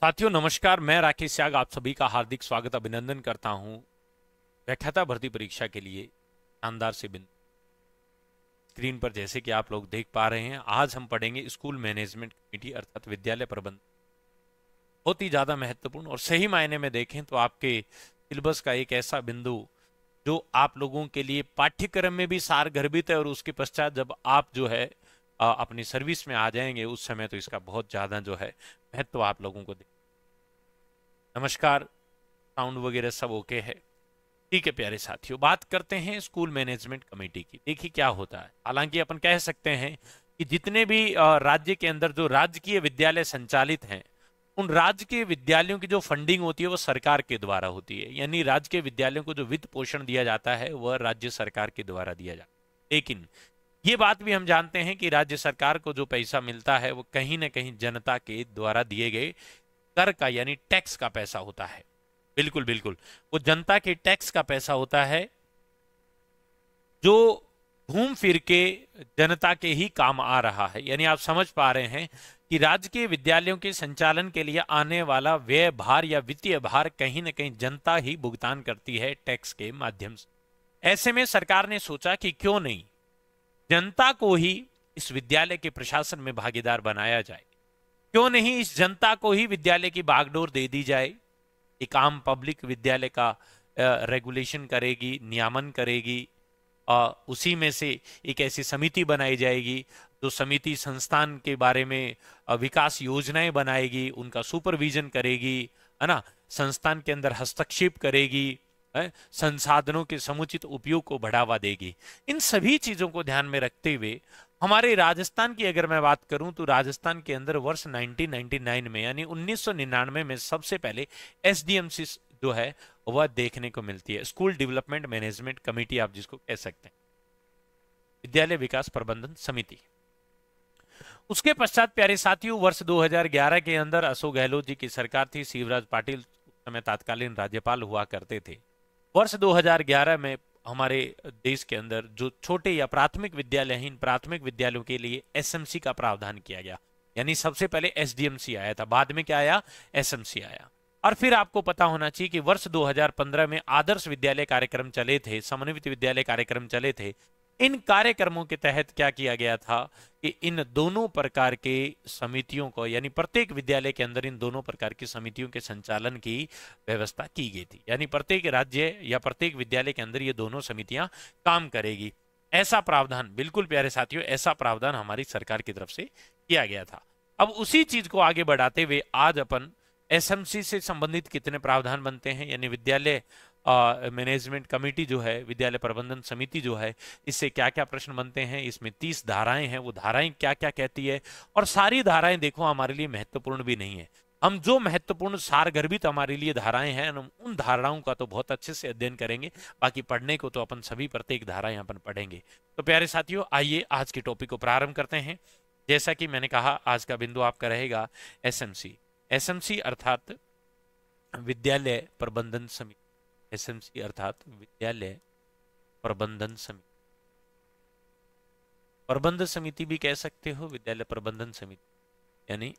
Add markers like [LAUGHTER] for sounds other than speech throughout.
साथियों नमस्कार मैं राकेश त्याग आप सभी का हार्दिक स्वागत अभिनंदन करता हूं व्याख्याता भर्ती परीक्षा के लिए शानदार से बिंदु स्क्रीन पर जैसे कि आप लोग देख पा रहे हैं आज हम पढ़ेंगे स्कूल मैनेजमेंट कमेटी अर्थात विद्यालय प्रबंध बहुत ही ज़्यादा महत्वपूर्ण और सही मायने में देखें तो आपके सिलेबस का एक ऐसा बिंदु जो आप लोगों के लिए पाठ्यक्रम में भी सार गर्भित है और उसके पश्चात जब आप जो है अपनी सर्विस में आ जाएंगे उस समय तो इसका बहुत ज़्यादा जो है महत्व तो आप लोगों को दे नमस्कार साउंड वगैरह सब ओके है ठीक है प्यारे साथियों बात करते हैं स्कूल मैनेजमेंट कमेटी की देखिए क्या होता है हालांकि अपन कह सकते हैं कि जितने भी राज्य के अंदर जो राजकीय विद्यालय संचालित हैं उन राज्य के विद्यालयों की जो फंडिंग होती है वो सरकार के द्वारा होती है यानी राज्य के विद्यालयों को जो वित्त पोषण दिया जाता है वह राज्य सरकार के द्वारा दिया जाता है लेकिन ये बात भी हम जानते हैं कि राज्य सरकार को जो पैसा मिलता है वो कहीं ना कहीं जनता के द्वारा दिए गए कर का यानी टैक्स का पैसा होता है बिल्कुल बिल्कुल वो जनता के टैक्स का पैसा होता है जो घूम फिर के जनता के ही काम आ रहा है यानी आप समझ पा रहे हैं कि राज्य के विद्यालयों के संचालन के लिए आने वाला व्यय भार या वित्तीय भार कहीं ना कहीं जनता ही भुगतान करती है टैक्स के माध्यम से ऐसे में सरकार ने सोचा कि क्यों नहीं जनता को ही इस विद्यालय के प्रशासन में भागीदार बनाया जाए क्यों नहीं इस जनता को ही विद्यालय की बागडोर दे दी जाए एक आम पब्लिक विद्यालय का रेगुलेशन करेगी नियामन करेगी और उसी में से एक ऐसी समिति बनाई जाएगी जो समिति संस्थान के बारे में विकास योजनाएं बनाएगी उनका सुपरविजन करेगी है ना संस्थान के अंदर हस्तक्षेप करेगी संसाधनों के समुचित उपयोग को बढ़ावा देगी इन सभी चीजों को ध्यान में रखते हुए हमारे राजस्थान की अगर मैं बात करूं तो राजस्थान के अंदर वर्ष 1999 में यानी 1999 में सबसे पहले एस जो है वह देखने को मिलती है स्कूल डेवलपमेंट मैनेजमेंट कमेटी आप जिसको कह सकते हैं विद्यालय विकास प्रबंधन समिति उसके पश्चात प्यारे साथियों वर्ष 2011 के अंदर अशोक गहलोत जी की सरकार थी शिवराज पाटिल समय तत्कालीन राज्यपाल हुआ करते थे वर्ष 2011 में हमारे देश के अंदर जो छोटे या प्राथमिक विद्यालय इन प्राथमिक विद्यालयों के लिए एसएमसी का प्रावधान किया गया यानी सबसे पहले एसडीएमसी आया था बाद में क्या आया एसएमसी आया और फिर आपको पता होना चाहिए कि वर्ष 2015 में आदर्श विद्यालय कार्यक्रम चले थे समन्वित विद्यालय कार्यक्रम चले थे इन कार्यक्रमों के तहत क्या किया गया था कि इन दोनों प्रकार के समितियों को यानी प्रत्येक विद्यालय के अंदर इन दोनों प्रकार की समितियों के संचालन की व्यवस्था की गई थी यानी प्रत्येक राज्य या प्रत्येक विद्यालय के अंदर ये दोनों समितियां काम करेगी ऐसा प्रावधान बिल्कुल प्यारे साथियों ऐसा प्रावधान हमारी सरकार की तरफ से किया गया था अब उसी चीज को आगे बढ़ाते हुए आज अपन एसएमसी से संबंधित कितने प्रावधान बनते हैं यानी विद्यालय मैनेजमेंट कमेटी जो है विद्यालय प्रबंधन समिति जो है इससे क्या क्या प्रश्न बनते हैं इसमें तीस धाराएं हैं वो धाराएं क्या क्या कहती है और सारी धाराएं देखो हमारे लिए महत्वपूर्ण भी नहीं है हम जो महत्वपूर्ण सार गर्भित हमारे लिए धाराएं हैं हम उन धाराओं का तो बहुत अच्छे से अध्ययन करेंगे बाकी पढ़ने को तो अपन सभी प्रत्येक धारा यहाँ पर पढ़ेंगे तो प्यारे साथियों आइए आज के टॉपिक को प्रारंभ करते हैं जैसा कि मैंने कहा आज का बिंदु आपका रहेगा एसएमसी एसएमसी अर्थात विद्यालय प्रबंधन समिति एसएमसी अर्थात विद्यालय प्रबंधन समिति प्रबंध समिति भी कह सकते हो विद्यालय प्रबंधन समिति यानी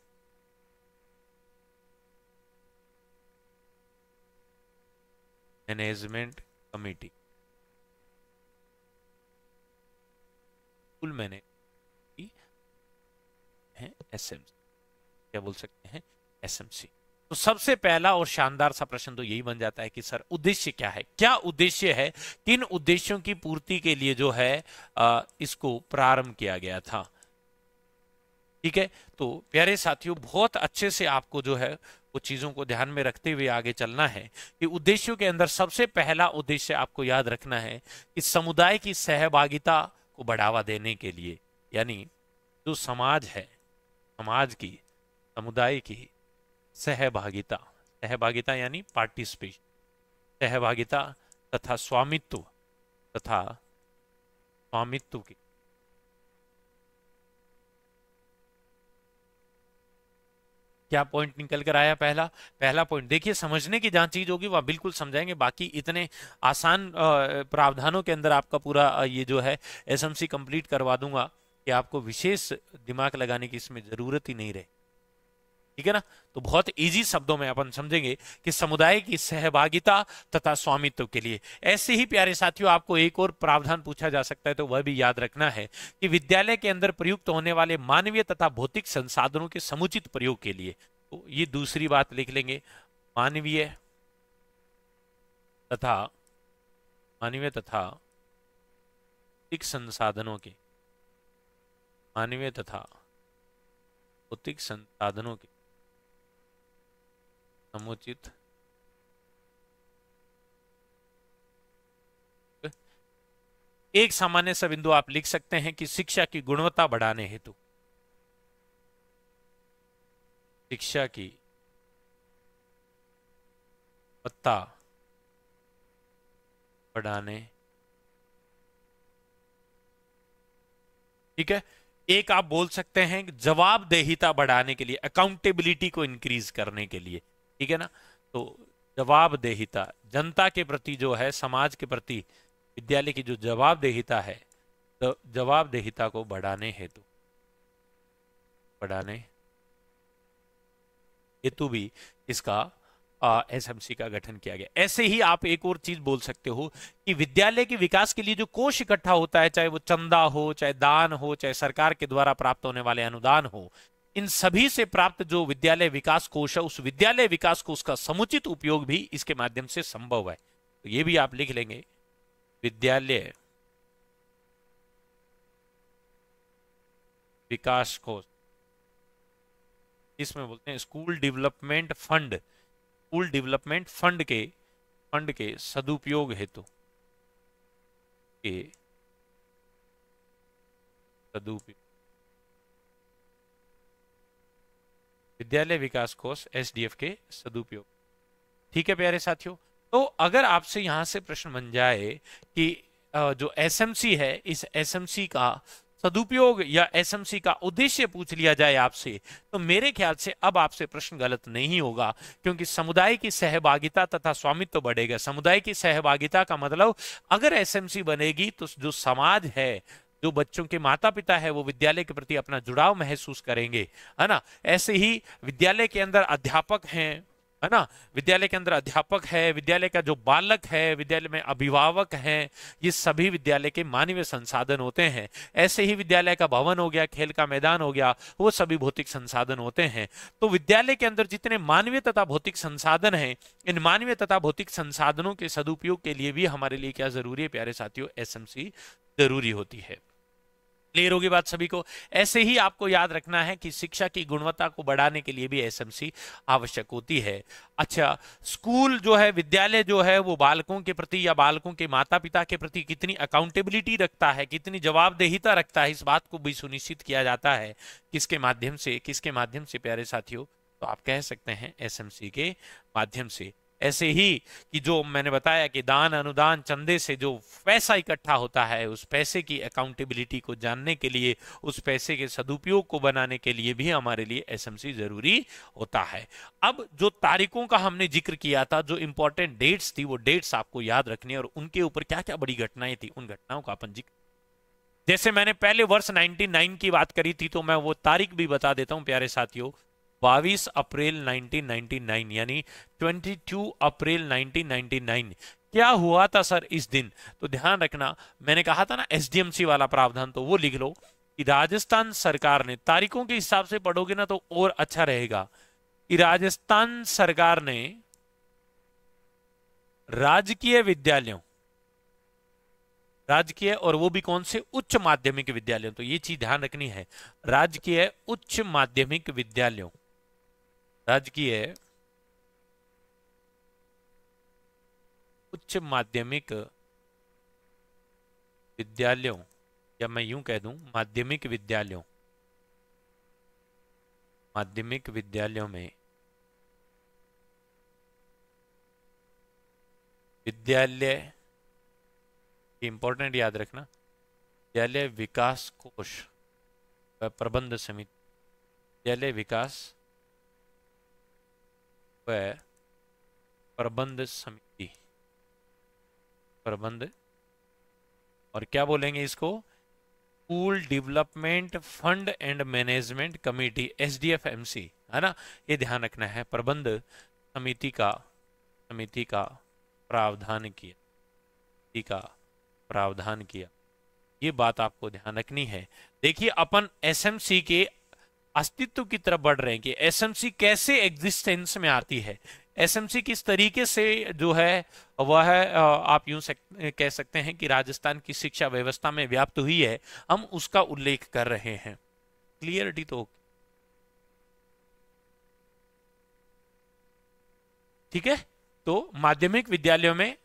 management committee school management S M क्या बोल सकते हैं एसएमसी तो सबसे पहला और शानदार सा प्रश्न तो यही बन जाता है कि सर उद्देश्य क्या है क्या उद्देश्य है किन उद्देश्यों की पूर्ति के लिए जो है आ, इसको प्रारंभ किया गया था ठीक है तो प्यारे साथियों बहुत अच्छे से आपको जो है वो चीजों को ध्यान में रखते हुए आगे चलना है कि उद्देश्यों के अंदर सबसे पहला उद्देश्य आपको याद रखना है कि समुदाय की सहभागिता को बढ़ावा देने के लिए यानी जो समाज है समाज की समुदाय की सहभागिता सहभागिता यानी पार्टिसिपेशन सहभागिता तथा स्वामित्व तथा स्वामित्व के क्या पॉइंट निकल कर आया पहला पहला पॉइंट देखिए समझने की जहां चीज होगी वह बिल्कुल समझाएंगे बाकी इतने आसान प्रावधानों के अंदर आपका पूरा ये जो है एसएमसी कंप्लीट करवा दूंगा कि आपको विशेष दिमाग लगाने की इसमें ज़रूरत ही नहीं रहे ठीक है ना तो बहुत इजी शब्दों में अपन समझेंगे कि समुदाय की सहभागिता तथा स्वामित्व के लिए ऐसे ही प्यारे साथियों आपको एक और प्रावधान पूछा जा सकता है तो वह भी याद रखना है कि विद्यालय के अंदर प्रयुक्त होने वाले मानवीय तथा भौतिक संसाधनों के समुचित प्रयोग के लिए तो ये दूसरी बात लिख लेंगे मानवीय तथा मानवीय तथा भौतिक संसाधनों के मानवीय तथा भौतिक संसाधनों के समुचित एक सामान्य सा बिंदु आप लिख सकते हैं कि शिक्षा की गुणवत्ता बढ़ाने हेतु शिक्षा की गुणवत्ता बढ़ाने ठीक है एक आप बोल सकते हैं जवाबदेहिता बढ़ाने के लिए अकाउंटेबिलिटी को इंक्रीज करने के लिए ठीक है ना तो जवाबदेहिता जनता के प्रति जो है समाज के प्रति विद्यालय की जो जवाबदेहिता है तो जवाबदेहिता को बढ़ाने हेतु बढ़ाने हेतु भी इसका एस एसएमसी का गठन किया गया ऐसे ही आप एक और चीज बोल सकते हो कि विद्यालय के विकास के लिए जो कोष इकट्ठा होता है चाहे वो चंदा हो चाहे दान हो चाहे सरकार के द्वारा प्राप्त होने वाले अनुदान हो इन सभी से प्राप्त जो विद्यालय विकास कोष है उस विद्यालय विकास कोष का समुचित उपयोग भी इसके माध्यम से संभव है तो ये भी आप लिख लेंगे विद्यालय विकास कोष इसमें बोलते हैं school development fund school development fund के फंड के सदुपयोग हेतु के सदुपयोग विद्यालय विकास कोष एस के सदुपयोग ठीक है प्यारे साथियों तो अगर आपसे यहाँ से प्रश्न बन जाए कि जो एसएमसी है इस एसएमसी का सदुपयोग या एसएमसी का उद्देश्य पूछ लिया जाए आपसे तो मेरे ख्याल से अब आपसे प्रश्न गलत नहीं होगा क्योंकि समुदाय की सहभागिता तथा स्वामित्व तो बढ़ेगा समुदाय की सहभागिता का मतलब अगर एसएमसी बनेगी तो जो समाज है जो बच्चों के माता पिता है वो विद्यालय के प्रति अपना जुड़ाव महसूस करेंगे है ना ऐसे ही विद्यालय के अंदर अध्यापक हैं है ना विद्यालय के अंदर अध्यापक है विद्यालय का जो बालक है विद्यालय में अभिभावक हैं ये सभी विद्यालय के मानवीय संसाधन होते हैं ऐसे ही विद्यालय का भवन हो गया खेल का मैदान हो गया वो सभी भौतिक संसाधन होते हैं तो विद्यालय के अंदर जितने मानवीय तथा भौतिक संसाधन हैं इन मानवीय तथा भौतिक संसाधनों के सदुपयोग के लिए भी हमारे लिए क्या जरूरी है प्यारे साथियों एस जरूरी होती है क्लियर होगी बात सभी को ऐसे ही आपको याद रखना है कि शिक्षा की गुणवत्ता को बढ़ाने के लिए भी एसएमसी आवश्यक होती है अच्छा स्कूल जो है विद्यालय जो है वो बालकों के प्रति या बालकों के माता पिता के प्रति कितनी अकाउंटेबिलिटी रखता है कितनी जवाबदेहिता रखता है इस बात को भी सुनिश्चित किया जाता है किसके माध्यम से किसके माध्यम से प्यारे साथियों तो आप कह सकते हैं एस के माध्यम से ऐसे ही कि जो मैंने बताया कि दान अनुदान चंदे से जो पैसा इकट्ठा होता है उस पैसे की अकाउंटेबिलिटी को जानने के लिए उस पैसे के सदुपयोग को बनाने के लिए भी हमारे लिए एसएमसी जरूरी होता है अब जो तारीखों का हमने जिक्र किया था जो इंपॉर्टेंट डेट्स थी वो डेट्स आपको याद रखनी और उनके ऊपर क्या क्या बड़ी घटनाएं थी उन घटनाओं का अपन जिक्र जैसे मैंने पहले वर्ष 99 की बात करी थी तो मैं वो तारीख भी बता देता हूं प्यारे साथियों बाईस अप्रैल 1999 यानी 22 अप्रैल 1999 क्या हुआ था सर इस दिन तो ध्यान रखना मैंने कहा था ना एसडीएमसी वाला प्रावधान तो वो लिख लो कि राजस्थान सरकार ने तारीखों के हिसाब से पढ़ोगे ना तो और अच्छा रहेगा राजस्थान सरकार ने राजकीय विद्यालयों राजकीय और वो भी कौन से उच्च माध्यमिक विद्यालयों तो ये चीज ध्यान रखनी है राजकीय उच्च माध्यमिक विद्यालयों राजकीय उच्च माध्यमिक विद्यालयों या मैं यूं कह दूं माध्यमिक विद्यालयों माध्यमिक विद्यालयों में विद्यालय इंपॉर्टेंट याद रखना विद्यालय विकास कोष प्रबंध समिति विद्यालय विकास है प्रबंध समिति प्रबंध और क्या बोलेंगे इसको school development fund and management committee S D F M C है ना ये ध्यान रखना है प्रबंध समिति का समिति का प्रावधान किया समिति का प्रावधान किया ये बात आपको ध्यान रखनी है देखिए अपन सी के अस्तित्व की तरफ बढ़ रहे हैं कि एसएमसी कैसे एग्जिस्टेंस में आती है एसएमसी किस तरीके से जो है वह है, आप यूं सक, कह सकते हैं कि राजस्थान की शिक्षा व्यवस्था में व्याप्त हुई है हम उसका उल्लेख कर रहे हैं क्लियरिटी तो ठीक है तो माध्यमिक विद्यालयों में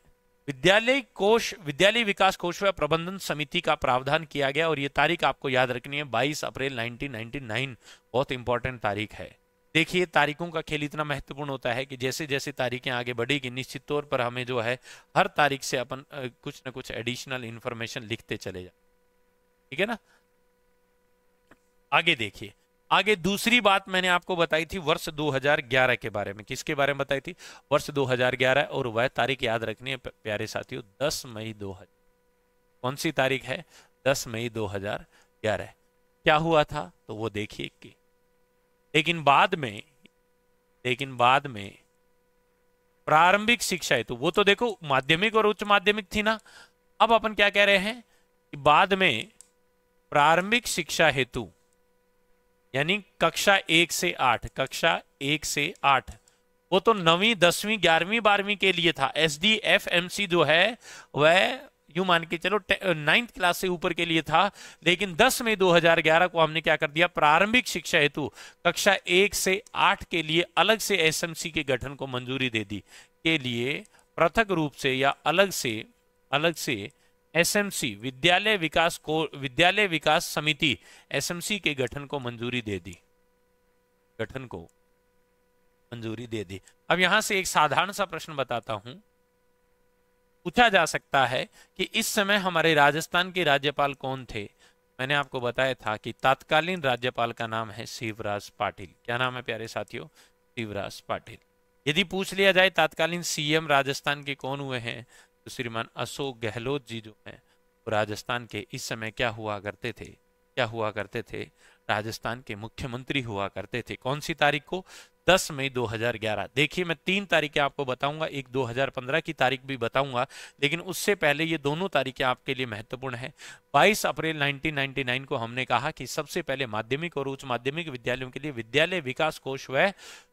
विद्यालय कोष विद्यालय विकास कोष व प्रबंधन समिति का प्रावधान किया गया और यह तारीख आपको याद रखनी है 22 अप्रैल 1999 बहुत इंपॉर्टेंट तारीख है देखिए तारीखों का खेल इतना महत्वपूर्ण होता है कि जैसे जैसे तारीखें आगे बढ़ेगी निश्चित तौर पर हमें जो है हर तारीख से अपन कुछ ना कुछ एडिशनल इंफॉर्मेशन लिखते चले जाए ठीक है ना आगे देखिए आगे दूसरी बात मैंने आपको बताई थी वर्ष 2011 के बारे में किसके बारे में बताई थी वर्ष 2011 और वह तारीख याद रखनी है प्यारे साथियों 10 मई 2000 कौन सी तारीख है 10 मई 2011 क्या हुआ था तो वो देखिए कि लेकिन बाद में लेकिन बाद में प्रारंभिक शिक्षा हेतु तो वो तो देखो माध्यमिक और उच्च माध्यमिक थी ना अब अपन क्या कह रहे हैं कि बाद में प्रारंभिक शिक्षा हेतु यानी कक्षा एक से आठ कक्षा एक से आठ वो तो नवी दसवीं ग्यारहवीं बारहवीं के लिए था S D F M C जो है वह यू मान के चलो नाइन्थ क्लास से ऊपर के लिए था लेकिन 10 मई 2011 को हमने क्या कर दिया प्रारंभिक शिक्षा हेतु कक्षा एक से आठ के लिए अलग से एसएमसी के गठन को मंजूरी दे दी के लिए पृथक रूप से या अलग से अलग से एसएमसी विद्यालय विकास को विद्यालय विकास समिति एसएमसी के गठन को मंजूरी दे दी गठन को मंजूरी दे दी अब यहां से एक साधारण सा प्रश्न बताता हूं पूछा जा सकता है कि इस समय हमारे राजस्थान के राज्यपाल कौन थे मैंने आपको बताया था कि तात्कालीन राज्यपाल का नाम है शिवराज पाटिल क्या नाम है प्यारे साथियों शिवराज पाटिल यदि पूछ लिया जाए तात्कालीन सीएम राजस्थान के कौन हुए हैं तो श्रीमान अशोक गहलोत जी जो हैं वो राजस्थान के इस समय क्या हुआ करते थे क्या हुआ करते थे राजस्थान के मुख्यमंत्री हुआ करते थे कौन सी तारीख को 10 मई 2011 देखिए मैं तीन तारीखें आपको बताऊंगा एक 2015 की तारीख भी बताऊंगा लेकिन उससे पहले ये दोनों तारीखें आपके लिए महत्वपूर्ण है 22 अप्रैल 1999 को हमने कहा कि सबसे पहले माध्यमिक और उच्च माध्यमिक विद्यालयों के लिए विद्यालय विकास कोष व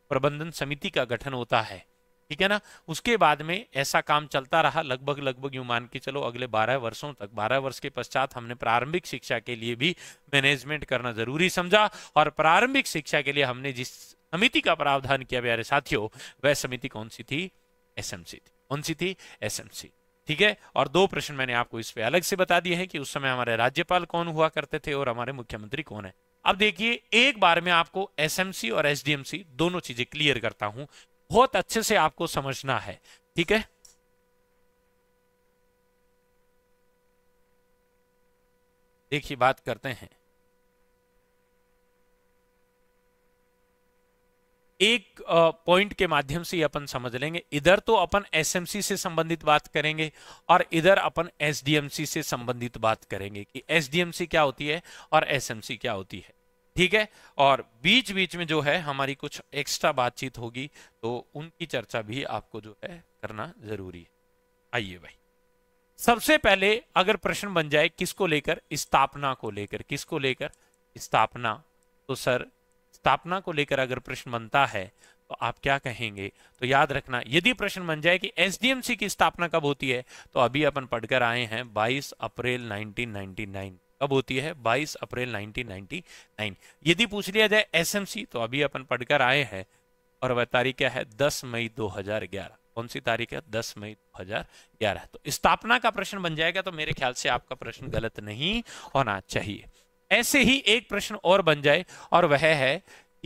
प्रबंधन समिति का गठन होता है ठीक है ना उसके बाद में ऐसा काम चलता रहा लगभग लगभग यूं मान के चलो अगले बारह वर्षों तक बारह वर्ष के पश्चात हमने प्रारंभिक शिक्षा के लिए भी मैनेजमेंट करना जरूरी समझा और प्रारंभिक शिक्षा के लिए हमने जिस समिति का प्रावधान किया प्यारे साथियों वह समिति कौन सी थी एसएमसी थी कौन सी थी एसएमसी ठीक है और दो प्रश्न मैंने आपको इस पे अलग से बता दिए हैं कि उस समय हमारे राज्यपाल कौन हुआ करते थे और हमारे मुख्यमंत्री कौन है अब देखिए एक बार में आपको एसएमसी और एसडीएमसी दोनों चीजें क्लियर करता हूं बहुत अच्छे से आपको समझना है ठीक है देखिए बात करते हैं एक पॉइंट के माध्यम से अपन समझ लेंगे इधर तो अपन एसएमसी से संबंधित बात करेंगे और इधर अपन एसडीएमसी से संबंधित बात करेंगे कि एसडीएमसी क्या होती है और एसएमसी क्या होती है ठीक है और बीच बीच में जो है हमारी कुछ एक्स्ट्रा बातचीत होगी तो उनकी चर्चा भी आपको जो है करना जरूरी है आइए भाई सबसे पहले अगर प्रश्न बन जाए किसको लेकर स्थापना को लेकर किसको लेकर स्थापना तो सर स्थापना को लेकर अगर प्रश्न बनता है तो आप क्या कहेंगे तो याद रखना यदि प्रश्न बन जाए कि एसडीएमसी की स्थापना कब होती है तो अभी अपन पढ़कर आए हैं 22 अप्रैल 1999 कब होती है 22 अप्रैल 1999 यदि पूछ लिया जाए एसएमसी तो अभी अपन पढ़कर आए हैं और वह तारीख क्या है 10 मई 2011 कौन सी तारीख है 10 मई 2011 तो स्थापना का प्रश्न बन जाएगा तो मेरे ख्याल से आपका प्रश्न गलत नहीं होना चाहिए ऐसे ही एक प्रश्न और बन जाए और वह है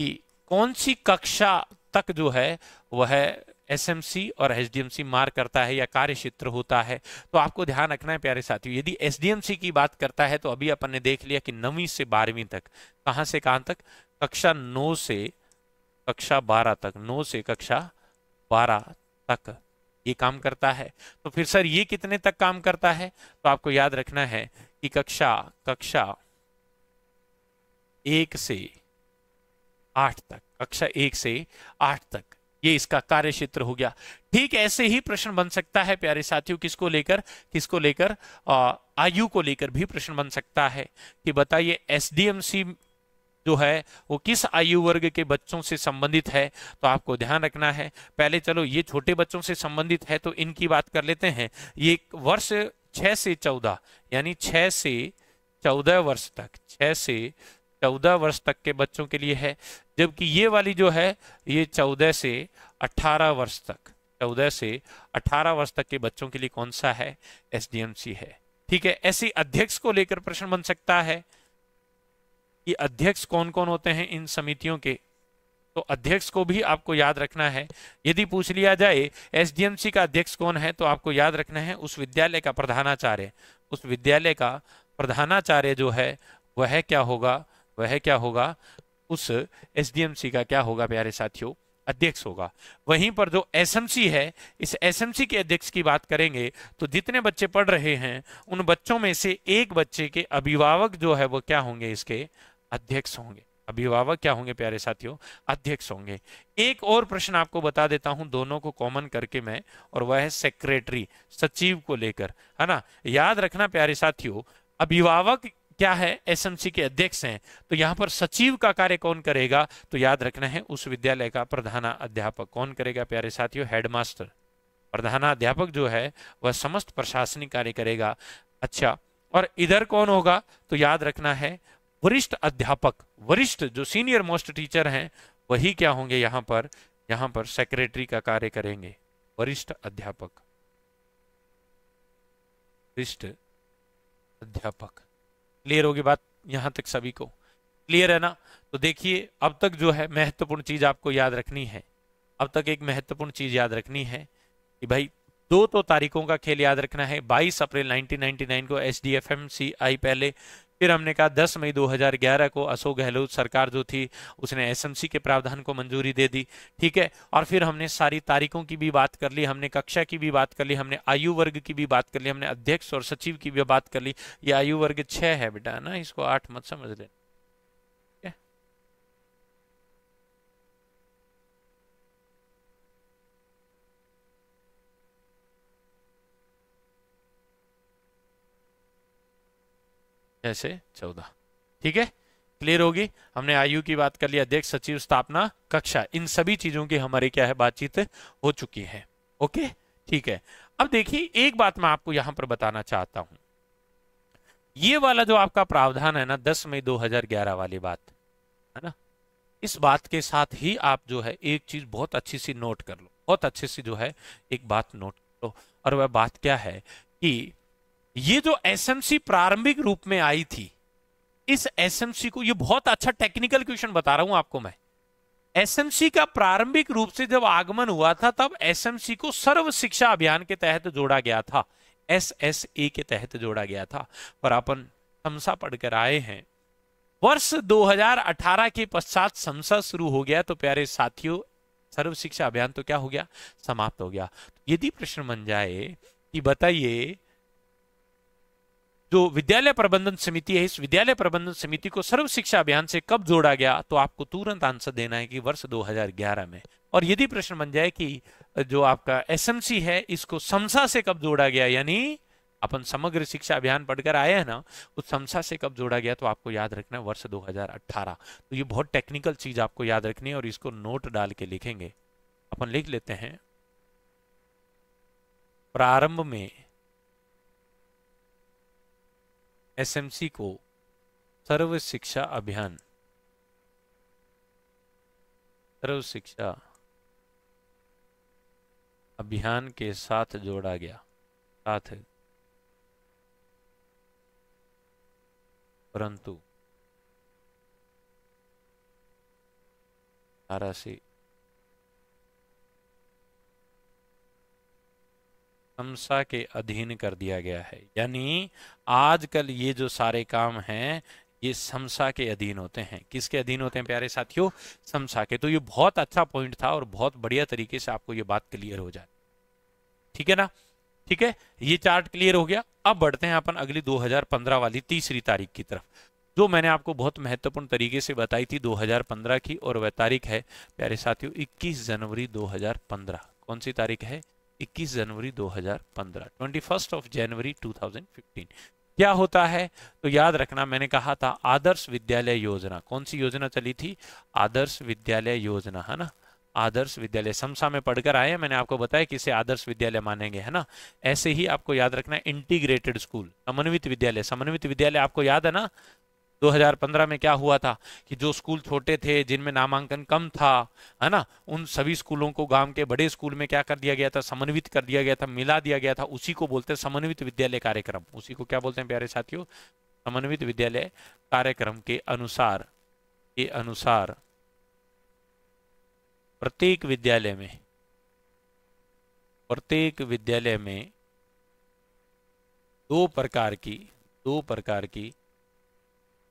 कि कौन सी कक्षा तक जो है वह एसएमसी और एसडीएमसी मार करता है या कार्य क्षेत्र होता है तो आपको ध्यान रखना है प्यारे साथियों यदि एसडीएमसी की बात करता है तो अभी अपन ने देख लिया कि नवी से बारहवीं तक कहां से कहां तक कक्षा नौ से कक्षा बारह तक नौ से कक्षा बारह तक ये काम करता है तो फिर सर ये कितने तक काम करता है तो आपको याद रखना है कि कक्षा कक्षा एक से आठ तक कक्षा एक से आठ तक ये इसका कार्य क्षेत्र हो गया ठीक ऐसे ही प्रश्न बन सकता है प्यारे साथियों किसको लेकर किसको लेकर आयु को लेकर भी प्रश्न बन सकता है कि बताइए एसडीएमसी जो है वो किस आयु वर्ग के बच्चों से संबंधित है तो आपको ध्यान रखना है पहले चलो ये छोटे बच्चों से संबंधित है तो इनकी बात कर लेते हैं ये वर्ष छह से चौदह यानी छह से चौदह वर्ष तक छह से चौदह वर्ष तक के बच्चों के लिए है जबकि ये वाली जो है ये चौदह से अठारह वर्ष तक चौदह से अठारह वर्ष तक के बच्चों के लिए कौन सा है एसडीएमसी है ठीक है ऐसी अध्यक्ष को लेकर प्रश्न बन सकता है कि अध्यक्ष कौन कौन होते हैं इन समितियों के तो अध्यक्ष को भी आपको याद रखना है यदि पूछ लिया जाए एसडीएमसी का अध्यक्ष कौन है तो आपको याद रखना है उस विद्यालय का प्रधानाचार्य उस विद्यालय का प्रधानाचार्य जो है वह क्या होगा वह क्या होगा उस एस का क्या होगा प्यारे साथियों अध्यक्ष होगा वहीं पर जो एसएमसी है इस एसएमसी के अध्यक्ष की बात करेंगे तो जितने बच्चे पढ़ रहे हैं उन बच्चों में से एक बच्चे के अभिभावक जो है वो क्या होंगे इसके अध्यक्ष होंगे अभिभावक क्या होंगे प्यारे साथियों अध्यक्ष होंगे एक और प्रश्न आपको बता देता हूं दोनों को कॉमन करके मैं और वह है सेक्रेटरी सचिव को लेकर है ना याद रखना प्यारे साथियों अभिभावक क्या है एसएमसी के अध्यक्ष हैं तो यहाँ पर सचिव का कार्य कौन करेगा तो याद रखना है उस विद्यालय का प्रधाना अध्यापक कौन करेगा प्यारे साथियों हेडमास्टर प्रधानाध्यापक जो है वह समस्त प्रशासनिक कार्य करेगा अच्छा और इधर कौन होगा तो याद रखना है वरिष्ठ अध्यापक वरिष्ठ जो सीनियर मोस्ट टीचर हैं वही क्या होंगे यहाँ पर यहाँ पर सेक्रेटरी का कार्य करेंगे वरिष्ठ अध्यापक वरिष्ठ अध्यापक क्लियर होगी बात यहाँ तक सभी को क्लियर है ना तो देखिए अब तक जो है महत्वपूर्ण चीज आपको याद रखनी है अब तक एक महत्वपूर्ण चीज याद रखनी है कि भाई दो तो तारीखों का खेल याद रखना है 22 अप्रैल 1999 को H D F M C आई पहले फिर हमने कहा 10 मई 2011 को अशोक गहलोत सरकार जो थी उसने एसएमसी के प्रावधान को मंजूरी दे दी ठीक है और फिर हमने सारी तारीखों की भी बात कर ली हमने कक्षा की भी बात कर ली हमने आयु वर्ग की भी बात कर ली हमने अध्यक्ष और सचिव की भी बात कर ली ये आयु वर्ग छह है बेटा ना इसको आठ मत समझ लेना छह से चौदह ठीक है क्लियर होगी हमने आयु की बात कर लिया अध्यक्ष सचिव स्थापना कक्षा इन सभी चीजों की हमारी क्या है बातचीत हो चुकी है ओके ठीक है अब देखिए एक बात मैं आपको यहां पर बताना चाहता हूं ये वाला जो आपका प्रावधान है ना 10 मई 2011 वाली बात है ना इस बात के साथ ही आप जो है एक चीज बहुत अच्छी सी नोट कर लो बहुत अच्छे से जो है एक बात नोट लो और वह बात क्या है कि ये जो एसएमसी प्रारंभिक रूप में आई थी इस एसएमसी को ये बहुत अच्छा टेक्निकल क्वेश्चन बता रहा हूं आपको मैं एसएमसी का प्रारंभिक रूप से जब आगमन हुआ था तब एसएमसी को सर्व शिक्षा अभियान के तहत जोड़ा गया था एस एस ए के तहत जोड़ा गया था और अपन समसा पढ़कर आए हैं वर्ष 2018 के पश्चात समसा शुरू हो गया तो प्यारे साथियों सर्व शिक्षा अभियान तो क्या हो गया समाप्त हो गया यदि प्रश्न बन जाए कि बताइए जो विद्यालय प्रबंधन समिति है इस विद्यालय प्रबंधन समिति को सर्व शिक्षा अभियान से कब जोड़ा गया तो आपको तुरंत आंसर देना है कि वर्ष 2011 में और यदि प्रश्न बन जाए कि जो आपका एसएमसी है इसको समसा से कब जोड़ा गया यानी अपन समग्र शिक्षा अभियान पढ़कर आए हैं ना उस समसा से कब जोड़ा गया तो आपको याद रखना है वर्ष दो तो ये बहुत टेक्निकल चीज आपको याद रखनी है और इसको नोट डाल के लिखेंगे अपन लिख लेते हैं प्रारंभ में एसएमसी को सर्व शिक्षा अभियान सर्व शिक्षा अभियान के साथ जोड़ा गया साथ परंतु से प्रशंसा के अधीन कर दिया गया है यानी आजकल ये जो सारे काम हैं ये समसा के अधीन होते हैं किसके अधीन होते हैं प्यारे साथियों समसा के तो ये बहुत अच्छा पॉइंट था और बहुत बढ़िया तरीके से आपको ये बात क्लियर हो जाए ठीक है ना ठीक है ये चार्ट क्लियर हो गया अब बढ़ते हैं अपन अगली 2015 वाली तीसरी तारीख की तरफ जो मैंने आपको बहुत महत्वपूर्ण तरीके से बताई थी 2015 की और वह तारीख है प्यारे साथियों 21 जनवरी 2015 कौन सी तारीख है 21 जनवरी 2015 ट्वेंटी फर्स्ट ऑफ जनवरी 2015 क्या होता है तो याद रखना मैंने कहा था आदर्श विद्यालय योजना कौन सी योजना चली थी आदर्श विद्यालय योजना है ना आदर्श विद्यालय समसा में पढ़कर आए मैंने आपको बताया कि इसे आदर्श विद्यालय मानेंगे है ना ऐसे ही आपको याद रखना इंटीग्रेटेड स्कूल समन्वित विद्यालय समन्वित विद्यालय आपको याद है ना 2015 में क्या हुआ था कि जो स्कूल छोटे थे जिनमें नामांकन कम था है ना उन सभी स्कूलों को गांव के बड़े स्कूल में क्या कर दिया गया था समन्वित कर दिया गया था मिला दिया गया था उसी को बोलते हैं समन्वित विद्यालय कार्यक्रम उसी को क्या बोलते हैं प्यारे साथियों समन्वित विद्यालय कार्यक्रम के अनुसार के अनुसार प्रत्येक विद्यालय में प्रत्येक विद्यालय में दो प्रकार की दो प्रकार की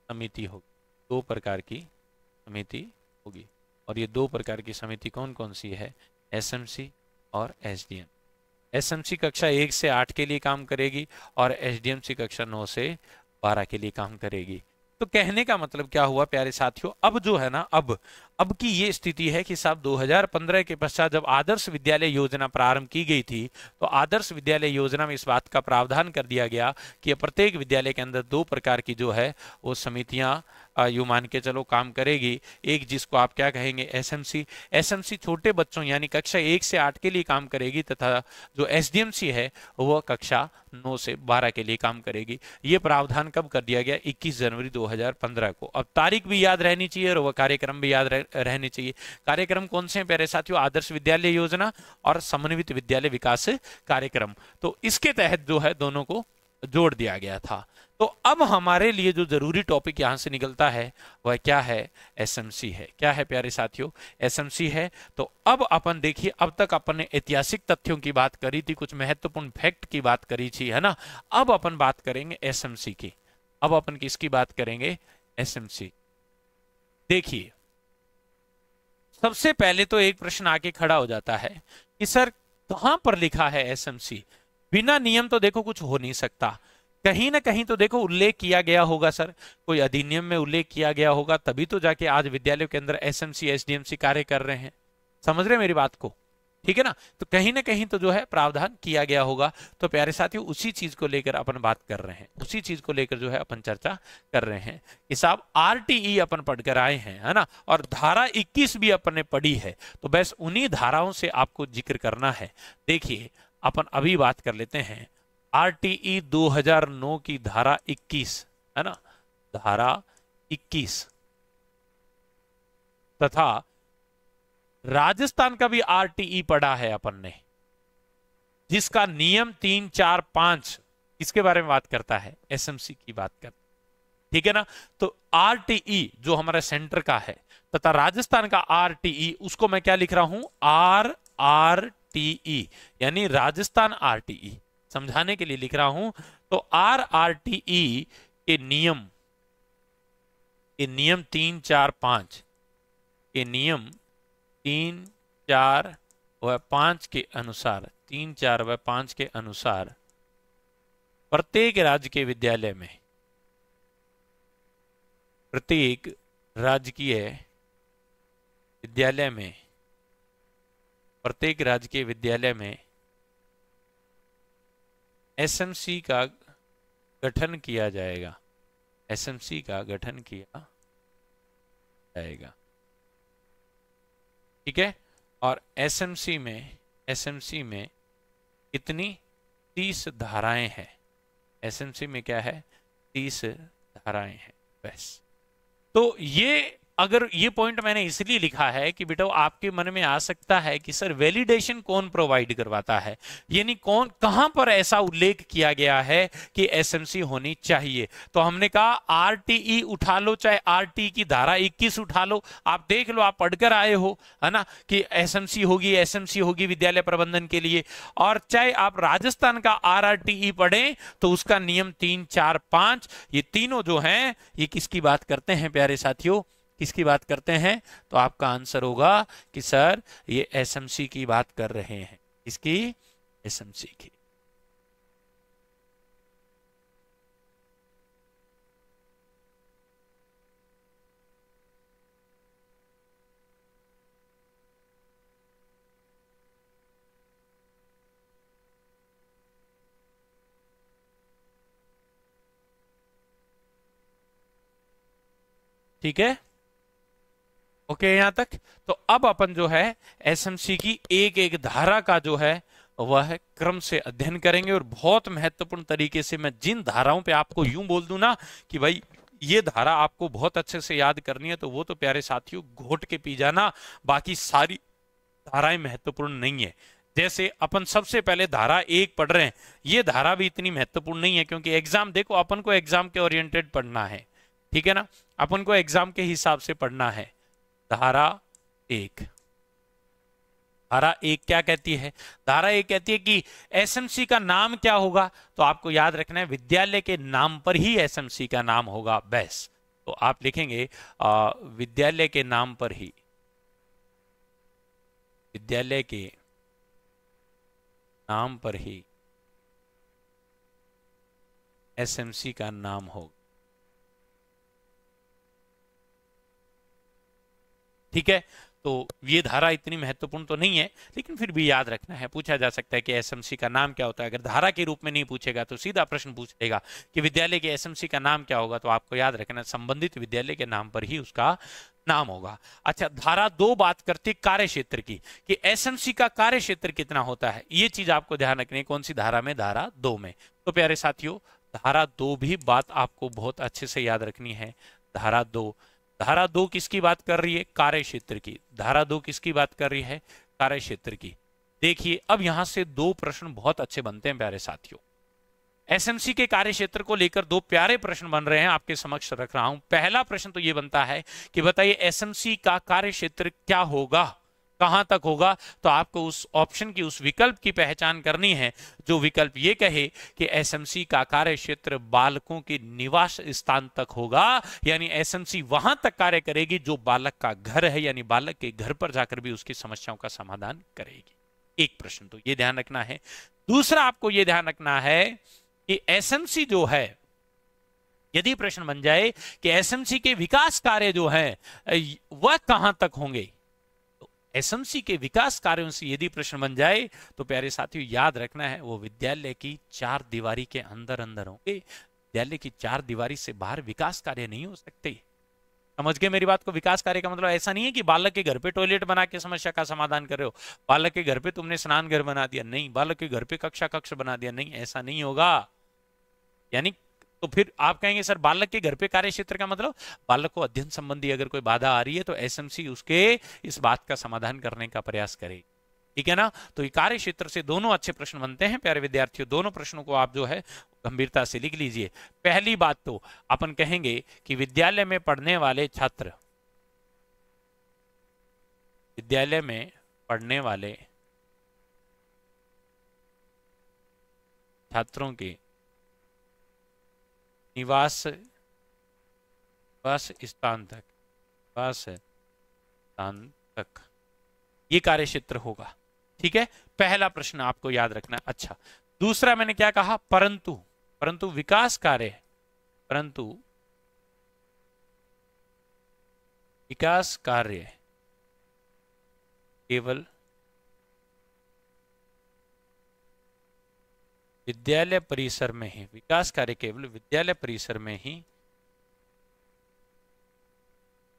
समिति होगी दो प्रकार की समिति होगी और ये दो प्रकार की समिति कौन कौन सी है एसएमसी और एसडीएम एसएमसी कक्षा एक से आठ के लिए काम करेगी और एसडीएमसी कक्षा नौ से बारह के लिए काम करेगी तो कहने का मतलब क्या हुआ प्यारे साथियों अब जो है ना अब अब की ये स्थिति है कि साहब 2015 के पश्चात जब आदर्श विद्यालय योजना प्रारंभ की गई थी तो आदर्श विद्यालय योजना में इस बात का प्रावधान कर दिया गया कि प्रत्येक विद्यालय के अंदर दो प्रकार की जो है वो समितियां यू मान के चलो काम करेगी एक जिसको आप क्या कहेंगे एसएमसी एसएमसी छोटे बच्चों यानी कक्षा एक से आठ के लिए काम करेगी तथा जो एसडीएमसी है वह कक्षा नौ से बारह के लिए काम करेगी ये प्रावधान कब कर दिया गया 21 जनवरी 2015 को अब तारीख भी याद रहनी चाहिए और वह कार्यक्रम भी याद रहने चाहिए कार्यक्रम कौन से हैं प्यारे साथियों आदर्श विद्यालय योजना और समन्वित विद्यालय विकास कार्यक्रम तो इसके तहत जो है दोनों को जोड़ दिया गया था तो अब हमारे लिए जो जरूरी टॉपिक यहां से निकलता है वह क्या है एसएमसी है क्या है प्यारे साथियों एसएमसी है तो अब अपन देखिए अब तक अपन ने ऐतिहासिक तथ्यों की बात करी थी कुछ महत्वपूर्ण फैक्ट की बात करी थी है ना अब अपन बात करेंगे एसएमसी की अब अपन किसकी बात करेंगे एसएमसी देखिए सबसे पहले तो एक प्रश्न आके खड़ा हो जाता है कि सर कहां पर लिखा है एसएमसी बिना नियम तो देखो कुछ हो नहीं सकता कहीं ना कहीं तो देखो उल्लेख किया गया होगा सर कोई अधिनियम में उल्लेख किया गया होगा तभी तो जाके आज विद्यालयों के अंदर एम एसडीएमसी कार्य कर रहे हैं समझ रहे मेरी बात को ठीक है ना तो कहीं ना कहीं तो जो है प्रावधान किया गया होगा तो प्यारे साथियों उसी चीज को लेकर अपन बात कर रहे हैं उसी चीज को लेकर जो है अपन चर्चा कर रहे हैं कि साहब आरटीई e अपन पढ़कर आए हैं है ना और धारा 21 भी अपन ने पढ़ी है तो बस उन्हीं धाराओं से आपको जिक्र करना है देखिए अपन अभी बात कर लेते हैं आरटीई 2009 की धारा 21 है ना धारा 21 तथा राजस्थान का भी आरटीई पढ़ा है अपन ने जिसका नियम तीन चार पांच इसके बारे में बात करता है एसएमसी की बात कर ठीक है ना तो आरटीई जो हमारे सेंटर का है तथा राजस्थान का आरटीई उसको मैं क्या लिख रहा हूं आर आर ई यानी राजस्थान आरटीई समझाने के लिए लिख रहा हूं तो आर आर टी ई के नियम के नियम तीन चार पांच के नियम तीन चार व पांच के अनुसार तीन चार व पांच के अनुसार प्रत्येक राज्य के विद्यालय में प्रत्येक राजकीय विद्यालय में प्रत्येक राजकीय विद्यालय में एसएमसी का गठन किया जाएगा एसएमसी का गठन किया जाएगा ठीक है और एसएमसी में एसएमसी में कितनी तीस धाराएं हैं एसएमसी में क्या है तीस धाराएं हैं बस तो ये अगर ये पॉइंट मैंने इसलिए लिखा है कि बेटा आपके मन में आ सकता है कि सर वैलिडेशन कौन प्रोवाइड करवाता है यानी कौन कहां पर ऐसा उल्लेख किया गया है कि एसएमसी होनी चाहिए तो हमने कहा आरटीई e उठा लो चाहे आरटी e की धारा 21 उठा लो आप देख लो आप पढ़कर आए हो है ना कि एसएमसी होगी एसएमसी होगी विद्यालय प्रबंधन के लिए और चाहे आप राजस्थान का आर e पढ़े तो उसका नियम तीन चार पांच ये तीनों जो है ये किसकी बात करते हैं प्यारे साथियों किसकी बात करते हैं तो आपका आंसर होगा कि सर ये एसएमसी की बात कर रहे हैं इसकी एसएमसी की ठीक है ओके यहां यहाँ तक तो अब अपन जो है एसएमसी की एक एक धारा का जो है वह क्रम से अध्ययन करेंगे और बहुत महत्वपूर्ण तरीके से मैं जिन धाराओं पे आपको यूं बोल दू ना कि भाई ये धारा आपको बहुत अच्छे से याद करनी है तो वो तो प्यारे साथियों घोट के पी जाना बाकी सारी धाराएं महत्वपूर्ण नहीं है जैसे अपन सबसे पहले धारा एक पढ़ रहे हैं ये धारा भी इतनी महत्वपूर्ण नहीं है क्योंकि एग्जाम देखो अपन को एग्जाम के ओरिएंटेड पढ़ना है ठीक है ना अपन को एग्जाम के हिसाब से पढ़ना है धारा एक धारा एक क्या कहती है धारा एक कहती है कि एसएमसी का नाम क्या होगा तो आपको याद रखना है विद्यालय के नाम पर ही एसएमसी का नाम होगा बैस तो आप लिखेंगे विद्यालय के नाम पर ही विद्यालय के नाम पर ही एसएमसी का नाम होगा ठीक है तो ये धारा इतनी महत्वपूर्ण तो नहीं है लेकिन फिर भी याद रखना है पूछा जा सकता है कि एसएमसी का नाम क्या होता है अगर धारा के रूप में नहीं पूछेगा तो सीधा प्रश्न पूछेगा कि विद्यालय के एसएमसी का नाम क्या होगा तो आपको याद रखना संबंधित विद्यालय के नाम पर ही उसका नाम होगा अच्छा धारा दो बात करती कार्य क्षेत्र की कि एसएमसी का कार्य क्षेत्र कितना होता है ये चीज आपको ध्यान रखनी है कौन सी धारा में धारा दो में तो प्यारे साथियों धारा दो भी बात आपको बहुत अच्छे से याद रखनी है धारा दो धारा दो किसकी बात कर रही है कार्य क्षेत्र की धारा दो किसकी बात कर रही है कार्य क्षेत्र की देखिए अब यहां से दो प्रश्न बहुत अच्छे बनते हैं प्यारे साथियों एसएमसी के कार्य क्षेत्र को लेकर दो प्यारे प्रश्न बन रहे हैं आपके समक्ष रख रहा हूं पहला प्रश्न तो यह बनता है कि बताइए एसएमसी का कार्य क्षेत्र क्या होगा कहां तक होगा तो आपको उस ऑप्शन की उस विकल्प की पहचान करनी है जो विकल्प ये कहे कि एसएमसी का कार्य क्षेत्र बालकों के निवास स्थान तक होगा यानी एसएमसी वहां तक कार्य करेगी जो बालक का घर है यानी बालक के घर पर जाकर भी उसकी समस्याओं का समाधान करेगी एक प्रश्न तो ये ध्यान रखना है दूसरा आपको यह ध्यान रखना है कि एसएमसी जो है यदि प्रश्न बन जाए कि एसएमसी के विकास कार्य जो हैं वह कहां तक होंगे एसएमसी के विकास कार्यों से यदि प्रश्न बन जाए तो प्यारे साथियों याद रखना है वो विद्यालय की चार दीवारी के अंदर अंदर होंगे विद्यालय की चार दीवारी से बाहर विकास कार्य नहीं हो सकते समझ गए मेरी बात को विकास कार्य का मतलब ऐसा नहीं है कि बालक के घर पे टॉयलेट बना के समस्या का समाधान कर रहे हो बालक के घर पे तुमने स्नान घर बना दिया नहीं बालक के घर पे कक्षा कक्ष बना दिया नहीं ऐसा नहीं होगा यानी तो फिर आप कहेंगे सर बालक के घर पे कार्य क्षेत्र का मतलब बालक को अध्ययन संबंधी अगर कोई बाधा आ रही है तो एसएमसी उसके इस बात का समाधान करने का प्रयास करे ठीक है ना तो ये कार्य क्षेत्र से दोनों अच्छे प्रश्न बनते हैं प्यारे विद्यार्थियों दोनों प्रश्नों को आप जो है गंभीरता से लिख लीजिए पहली बात तो अपन कहेंगे कि विद्यालय में पढ़ने वाले छात्र विद्यालय में पढ़ने वाले छात्रों के निवास निवास स्थान तक निवास स्थान तक ये कार्य क्षेत्र होगा ठीक है पहला प्रश्न आपको याद रखना अच्छा दूसरा मैंने क्या कहा परंतु परंतु विकास कार्य परंतु विकास कार्य केवल विद्यालय परिसर में ही विकास कार्य केवल विद्यालय परिसर में ही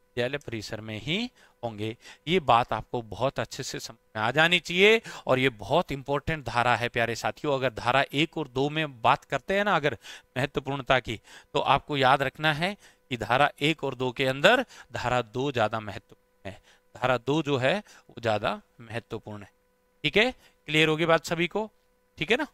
विद्यालय परिसर में ही होंगे ये बात आपको बहुत अच्छे से समझ में आ जानी चाहिए और ये बहुत इंपॉर्टेंट धारा है प्यारे साथियों अगर धारा एक और दो में बात करते हैं ना अगर महत्वपूर्णता की तो आपको याद रखना है कि धारा एक और दो के अंदर धारा दो ज्यादा महत्वपूर्ण है धारा दो जो है वो ज्यादा महत्वपूर्ण है ठीक है क्लियर होगी बात सभी को ठीक है ना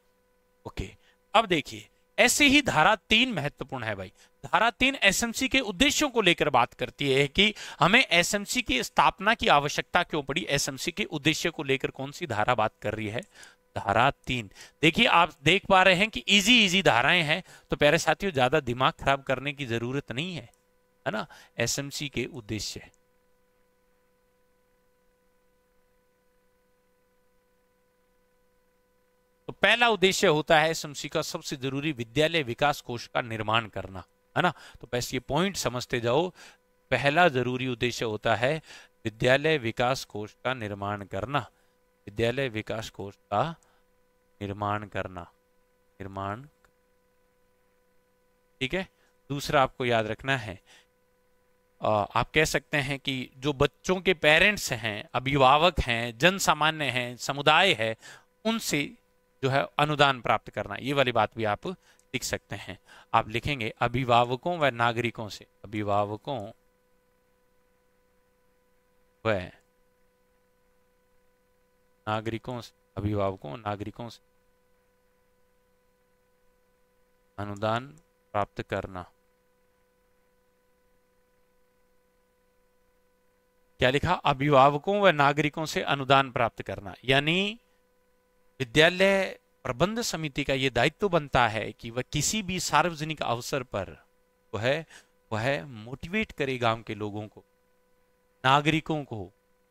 ओके अब देखिए ऐसे ही धारा तीन महत्वपूर्ण है भाई धारा तीन एसएमसी के उद्देश्यों को लेकर बात करती है कि हमें एसएमसी की स्थापना की आवश्यकता क्यों पड़ी एसएमसी के उद्देश्य को लेकर कौन सी धारा बात कर रही है धारा तीन देखिए आप देख पा रहे हैं कि इजी इजी धाराएं हैं तो प्यारे साथियों ज्यादा दिमाग खराब करने की जरूरत नहीं है है ना एसएमसी के उद्देश्य पहला उद्देश्य होता है एसएमसी का सबसे जरूरी विद्यालय विकास कोष का निर्माण करना है ना तो बस ये पॉइंट समझते जाओ पहला जरूरी उद्देश्य होता है विद्यालय विकास कोष का निर्माण करना विद्यालय विकास कोष का निर्माण करना निर्माण ठीक है दूसरा आपको याद रखना है आप कह सकते हैं कि जो बच्चों के पेरेंट्स हैं अभिभावक हैं जन सामान्य हैं समुदाय है उनसे जो है अनुदान प्राप्त करना ये वाली बात भी आप लिख सकते हैं आप लिखेंगे अभिभावकों व नागरिकों से अभिभावकों व नागरिकों से अभिभावकों नागरिकों से अनुदान प्राप्त करना क्या लिखा अभिभावकों व नागरिकों से अनुदान प्राप्त करना यानी विद्यालय प्रबंध समिति का ये दायित्व तो बनता है कि वह किसी भी सार्वजनिक अवसर पर वह वह मोटिवेट करे गांव के लोगों को नागरिकों को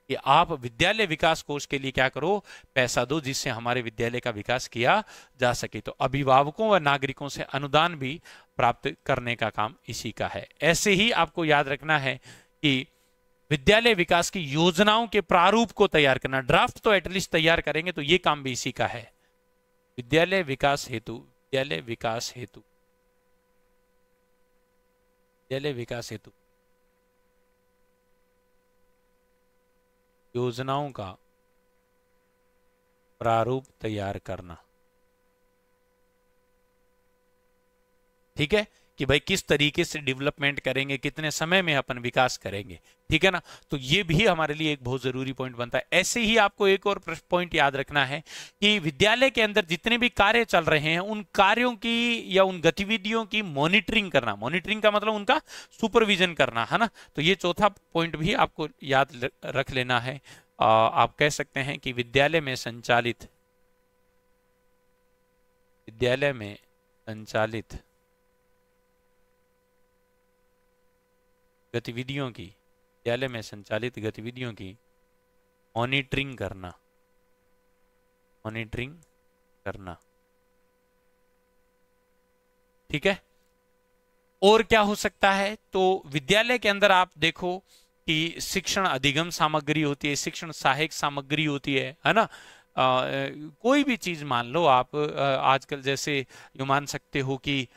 कि आप विद्यालय विकास कोष के लिए क्या करो पैसा दो जिससे हमारे विद्यालय का विकास किया जा सके तो अभिभावकों व नागरिकों से अनुदान भी प्राप्त करने का काम इसी का है ऐसे ही आपको याद रखना है कि विद्यालय विकास की योजनाओं के प्रारूप को तैयार करना ड्राफ्ट तो एटलीस्ट तैयार करेंगे तो ये काम भी इसी का है विद्यालय विकास हेतु विद्यालय विकास हेतु विद्यालय विकास हेतु योजनाओं का प्रारूप तैयार करना ठीक है कि भाई किस तरीके से डेवलपमेंट करेंगे कितने समय में अपन विकास करेंगे ठीक है ना तो ये भी हमारे लिए एक बहुत जरूरी पॉइंट बनता है ऐसे ही आपको एक और पॉइंट याद रखना है कि विद्यालय के अंदर जितने भी कार्य चल रहे हैं उन कार्यों की या उन गतिविधियों की मॉनिटरिंग करना मॉनिटरिंग का मतलब उनका सुपरविजन करना है ना तो ये चौथा पॉइंट भी आपको याद रख लेना है आप कह सकते हैं कि विद्यालय में संचालित विद्यालय में संचालित गतिविधियों की विद्यालय में संचालित गतिविधियों की मॉनिटरिंग करना मॉनिटरिंग करना ठीक है और क्या हो सकता है तो विद्यालय के अंदर आप देखो कि शिक्षण अधिगम सामग्री होती है शिक्षण सहायक सामग्री होती है है ना आ, कोई भी चीज मान लो आप आजकल जैसे यू मान सकते हो कि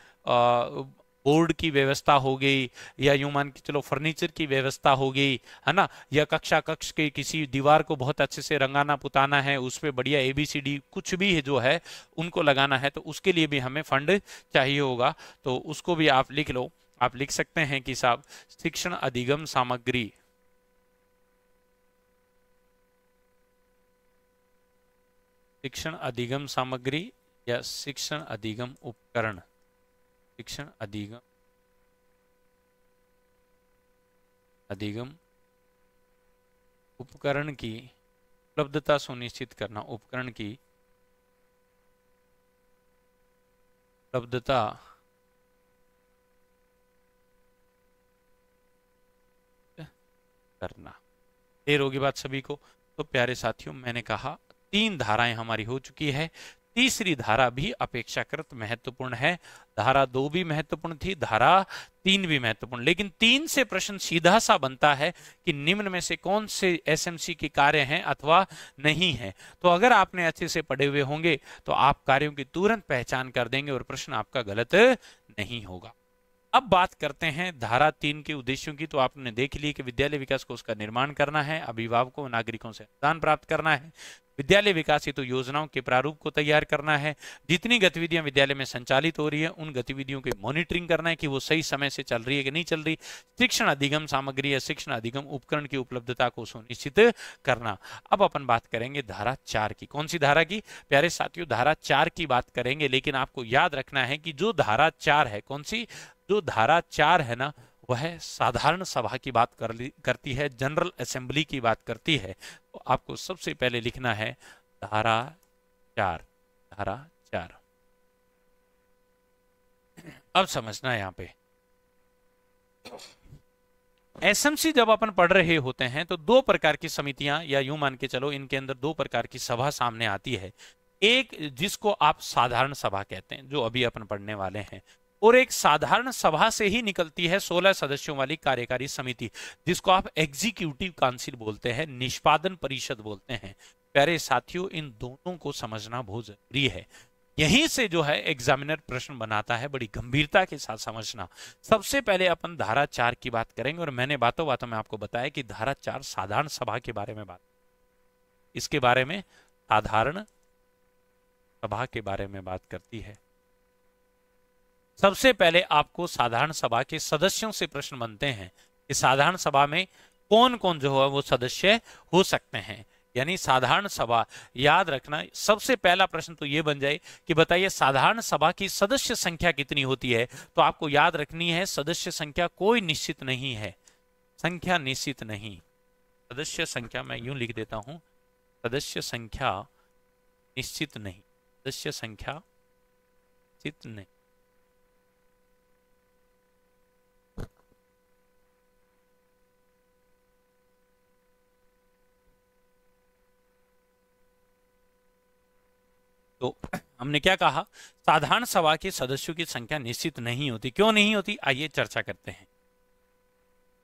बोर्ड की व्यवस्था हो गई या यूं मान के चलो फर्नीचर की व्यवस्था हो गई है ना या कक्षा कक्ष के किसी दीवार को बहुत अच्छे से रंगाना पुताना है पर बढ़िया ए बी सी डी कुछ भी है जो है उनको लगाना है तो उसके लिए भी हमें फंड चाहिए होगा तो उसको भी आप लिख लो आप लिख सकते हैं कि साहब शिक्षण अधिगम सामग्री शिक्षण अधिगम सामग्री या शिक्षण अधिगम उपकरण शिक्षण अधिगम अधिगम उपकरण की उपलब्धता सुनिश्चित करना उपकरण की उपलब्धता करना देर होगी बात सभी को तो प्यारे साथियों मैंने कहा तीन धाराएं हमारी हो चुकी है तीसरी धारा भी अपेक्षाकृत महत्वपूर्ण है धारा दो भी महत्वपूर्ण थी धारा तीन भी महत्वपूर्ण लेकिन तीन से प्रश्न सीधा सा बनता है कि निम्न में से कौन से एसएमसी के कार्य हैं अथवा नहीं है तो अगर आपने अच्छे से पढ़े हुए होंगे तो आप कार्यों की तुरंत पहचान कर देंगे और प्रश्न आपका गलत नहीं होगा अब बात करते हैं धारा तीन के उद्देश्यों की तो आपने देख ली कि विद्यालय विकास को उसका निर्माण करना है अभिभावकों नागरिकों से अनुदान प्राप्त करना है विद्यालय विकास हेतु तो योजनाओं के प्रारूप को तैयार करना है जितनी गतिविधियां विद्यालय में संचालित हो रही है उन गतिविधियों की मॉनिटरिंग करना है कि वो सही समय से चल रही है कि नहीं चल रही शिक्षण अधिगम सामग्री या शिक्षण अधिगम उपकरण की उपलब्धता को सुनिश्चित करना अब अपन बात करेंगे धारा चार की कौन सी धारा की प्यारे साथियों धारा चार की बात करेंगे लेकिन आपको याद रखना है कि जो धारा चार है कौन सी जो धारा चार है ना वह साधारण सभा की बात कर ली करती है जनरल असेंबली की बात करती है तो आपको सबसे पहले लिखना है धारा चार धारा चार अब समझना है यहाँ पे एसएमसी जब अपन पढ़ रहे होते हैं तो दो प्रकार की समितियां या यूं मान के चलो इनके अंदर दो प्रकार की सभा सामने आती है एक जिसको आप साधारण सभा कहते हैं जो अभी अपन पढ़ने वाले हैं और एक साधारण सभा से ही निकलती है 16 सदस्यों वाली कार्यकारी समिति जिसको आप एग्जीक्यूटिव काउंसिल बोलते हैं निष्पादन परिषद बोलते हैं प्यारे साथियों इन दोनों को समझना बहुत जरूरी है यहीं से जो है एग्जामिनर प्रश्न बनाता है बड़ी गंभीरता के साथ समझना सबसे पहले अपन धारा चार की बात करेंगे और मैंने बातों बातों में आपको बताया कि धारा चार साधारण सभा के बारे में बात इसके बारे में साधारण सभा के बारे में बात करती है सबसे पहले आपको साधारण सभा के सदस्यों से प्रश्न बनते हैं कि साधारण सभा में कौन कौन जो है वो सदस्य हो सकते हैं यानी साधारण सभा याद रखना सबसे पहला प्रश्न तो ये बन जाए कि बताइए साधारण सभा की सदस्य संख्या कितनी होती है तो आपको याद रखनी है सदस्य संख्या कोई निश्चित नहीं है संख्या निश्चित नहीं सदस्य संख्या मैं यूं लिख देता हूं सदस्य संख्या निश्चित नहीं सदस्य संख्या निश्चित नहीं तो हमने क्या कहा साधारण सभा के सदस्यों की संख्या निश्चित नहीं होती क्यों नहीं होती आइए चर्चा करते हैं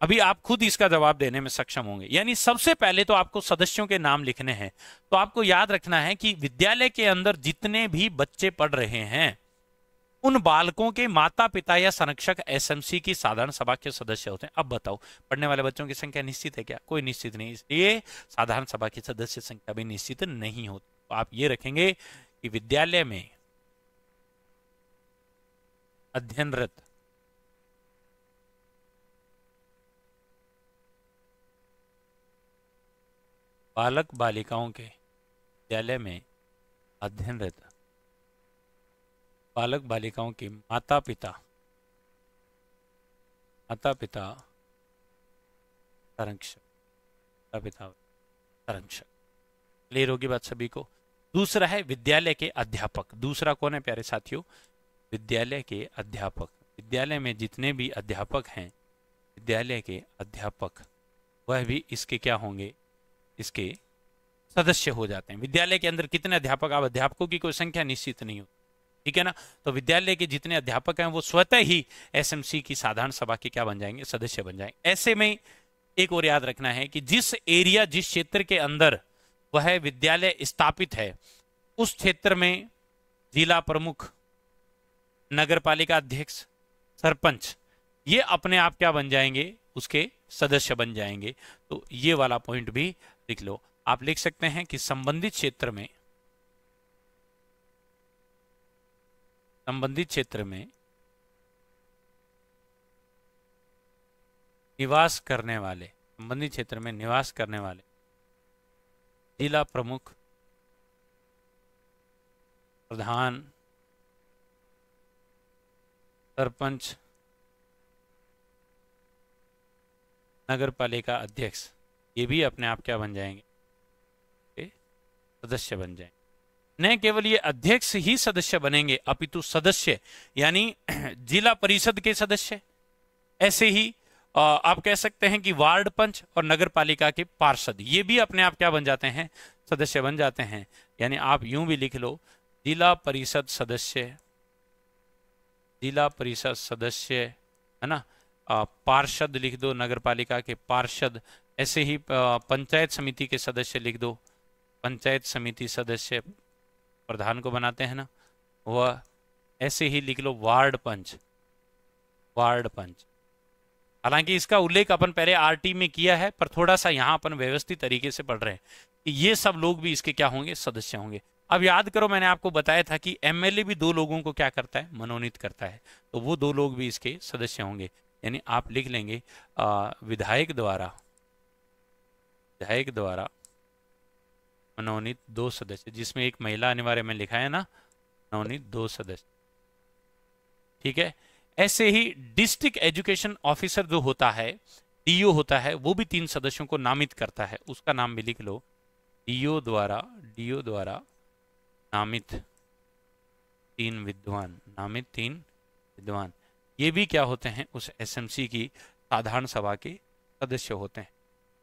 अभी आप खुद इसका जवाब देने में सक्षम होंगे यानी सबसे पहले तो आपको सदस्यों के नाम लिखने हैं तो आपको याद रखना है कि विद्यालय के अंदर जितने भी बच्चे पढ़ रहे हैं उन बालकों के माता पिता या संरक्षक एसएमसी की साधारण सभा के सदस्य होते हैं अब बताओ पढ़ने वाले बच्चों की संख्या निश्चित है क्या कोई निश्चित नहीं इसलिए साधारण सभा की सदस्य संख्या भी निश्चित नहीं होती तो आप ये रखेंगे कि विद्यालय में अध्ययनरत बालक बालिकाओं के विद्यालय में अध्ययनरत बालक बालिकाओं के माता पिता माता पिता संरक्षक माता पिता संरक्षक क्लियर होगी बात सभी को दूसरा है विद्यालय के अध्यापक दूसरा कौन है प्यारे साथियों विद्यालय के अध्यापक विद्यालय में जितने भी अध्यापक हैं विद्यालय के अध्यापक वह भी इसके क्या होंगे इसके सदस्य हो जाते हैं विद्यालय के अंदर कितने अध्यापक आप अध्यापकों की कोई संख्या निश्चित नहीं होती ठीक है ना तो विद्यालय के जितने अध्यापक हैं वो स्वतः ही एसएमसी की साधारण सभा के क्या बन जाएंगे सदस्य बन जाएंगे ऐसे में एक और याद रखना है कि जिस एरिया जिस क्षेत्र के अंदर वह विद्यालय स्थापित है उस क्षेत्र में जिला प्रमुख नगर पालिका अध्यक्ष सरपंच ये अपने आप क्या बन जाएंगे उसके सदस्य बन जाएंगे तो ये वाला पॉइंट भी लिख लो आप लिख सकते हैं कि संबंधित क्षेत्र में संबंधित क्षेत्र में निवास करने वाले संबंधित क्षेत्र में निवास करने वाले जिला प्रमुख प्रधान सरपंच नगर पालिका अध्यक्ष ये भी अपने आप क्या बन जाएंगे सदस्य बन जाएंगे न केवल ये अध्यक्ष ही सदस्य बनेंगे अपितु सदस्य यानी [CLEARS THROAT] जिला परिषद के सदस्य ऐसे ही आप कह सकते हैं कि वार्ड पंच और नगर पालिका के पार्षद ये भी अपने आप क्या बन जाते हैं सदस्य बन जाते हैं यानी आप यूं भी लिख लो जिला परिषद सदस्य जिला परिषद सदस्य है ना पार्षद लिख दो नगर पालिका के पार्षद ऐसे ही पंचायत समिति के सदस्य लिख दो पंचायत समिति सदस्य प्रधान को बनाते हैं ना वह ऐसे ही लिख लो वार्ड पंच वार्ड पंच हालांकि इसका उल्लेख अपन पहले आरटी में किया है पर थोड़ा सा यहाँ अपन व्यवस्थित तरीके से पढ़ रहे हैं कि ये सब लोग भी इसके क्या होंगे सदस्य होंगे अब याद करो मैंने आपको बताया था कि एमएलए भी दो लोगों को क्या करता है मनोनीत करता है तो वो दो लोग भी इसके सदस्य होंगे यानी आप लिख लेंगे आ, विधायक द्वारा विधायक द्वारा मनोनीत दो सदस्य जिसमें एक महिला अनिवार्य में लिखा है ना मनोनीत दो सदस्य ठीक है ऐसे ही डिस्ट्रिक्ट एजुकेशन ऑफिसर जो होता है डीओ होता है वो भी तीन सदस्यों को नामित करता है उसका नाम भी लिख लो डीओ द्वारा डीओ द्वारा नामित तीन विद्वान नामित तीन विद्वान ये भी क्या होते हैं उस एसएमसी की साधारण सभा के सदस्य होते हैं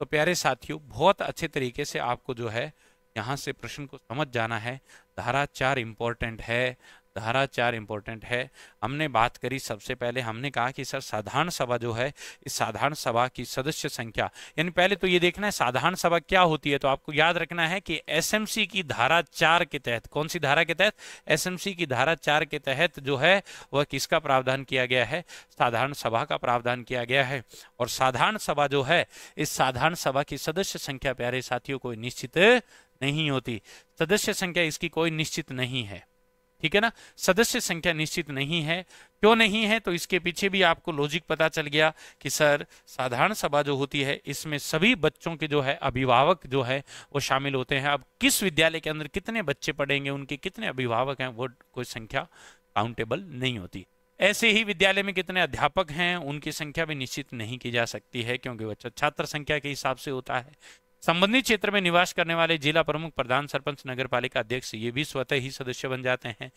तो प्यारे साथियों बहुत अच्छे तरीके से आपको जो है यहाँ से प्रश्न को समझ जाना है धारा चार इम्पोर्टेंट है धारा चार इम्पोर्टेंट है हमने बात करी सबसे पहले हमने कहा कि सर साधारण सभा जो है इस साधारण सभा की सदस्य संख्या यानी पहले तो ये देखना है साधारण सभा क्या होती है तो आपको याद रखना है कि एसएमसी की धारा चार के तहत कौन सी धारा के तहत एसएमसी की धारा चार के तहत जो है वह किसका प्रावधान किया गया है साधारण सभा का प्रावधान किया गया है और साधारण सभा जो है इस साधारण सभा की सदस्य संख्या प्यारे साथियों को निश्चित नहीं होती सदस्य संख्या इसकी कोई निश्चित नहीं है ठीक है ना सदस्य संख्या निश्चित नहीं है क्यों नहीं है तो इसके पीछे भी आपको लॉजिक पता चल गया कि सर साधारण सभा जो होती है इसमें सभी बच्चों के जो है अभिभावक जो है वो शामिल होते हैं अब किस विद्यालय के अंदर कितने बच्चे पढ़ेंगे उनके कितने अभिभावक हैं वो कोई संख्या काउंटेबल नहीं होती ऐसे ही विद्यालय में कितने अध्यापक हैं उनकी संख्या भी निश्चित नहीं की जा सकती है क्योंकि बच्चा छात्र संख्या के हिसाब से होता है संबंधित क्षेत्र में निवास करने वाले जिला प्रमुख प्रधान सरपंच नगर पालिका अध्यक्ष ये भी स्वतः ही सदस्य बन जाते हैं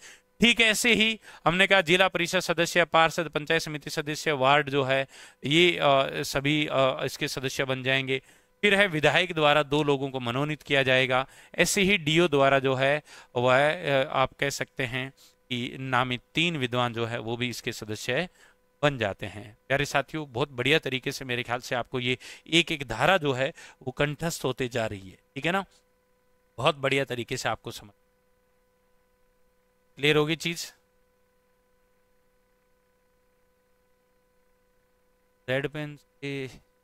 ठीक ऐसे ही हमने कहा जिला परिषद सदस्य पार्षद पंचायत समिति सदस्य वार्ड जो है ये आ, सभी आ, इसके सदस्य बन जाएंगे फिर है विधायक द्वारा दो लोगों को मनोनीत किया जाएगा ऐसे ही डीओ द्वारा जो है वह आप कह सकते हैं कि नामित तीन विद्वान जो है वो भी इसके सदस्य बन जाते हैं प्यारे साथियों बहुत बढ़िया तरीके से मेरे ख्याल से आपको ये एक एक धारा जो है वो कंठस्थ होते जा रही है ठीक है ना बहुत बढ़िया तरीके से आपको समझ क्लियर होगी चीज रेड पेन से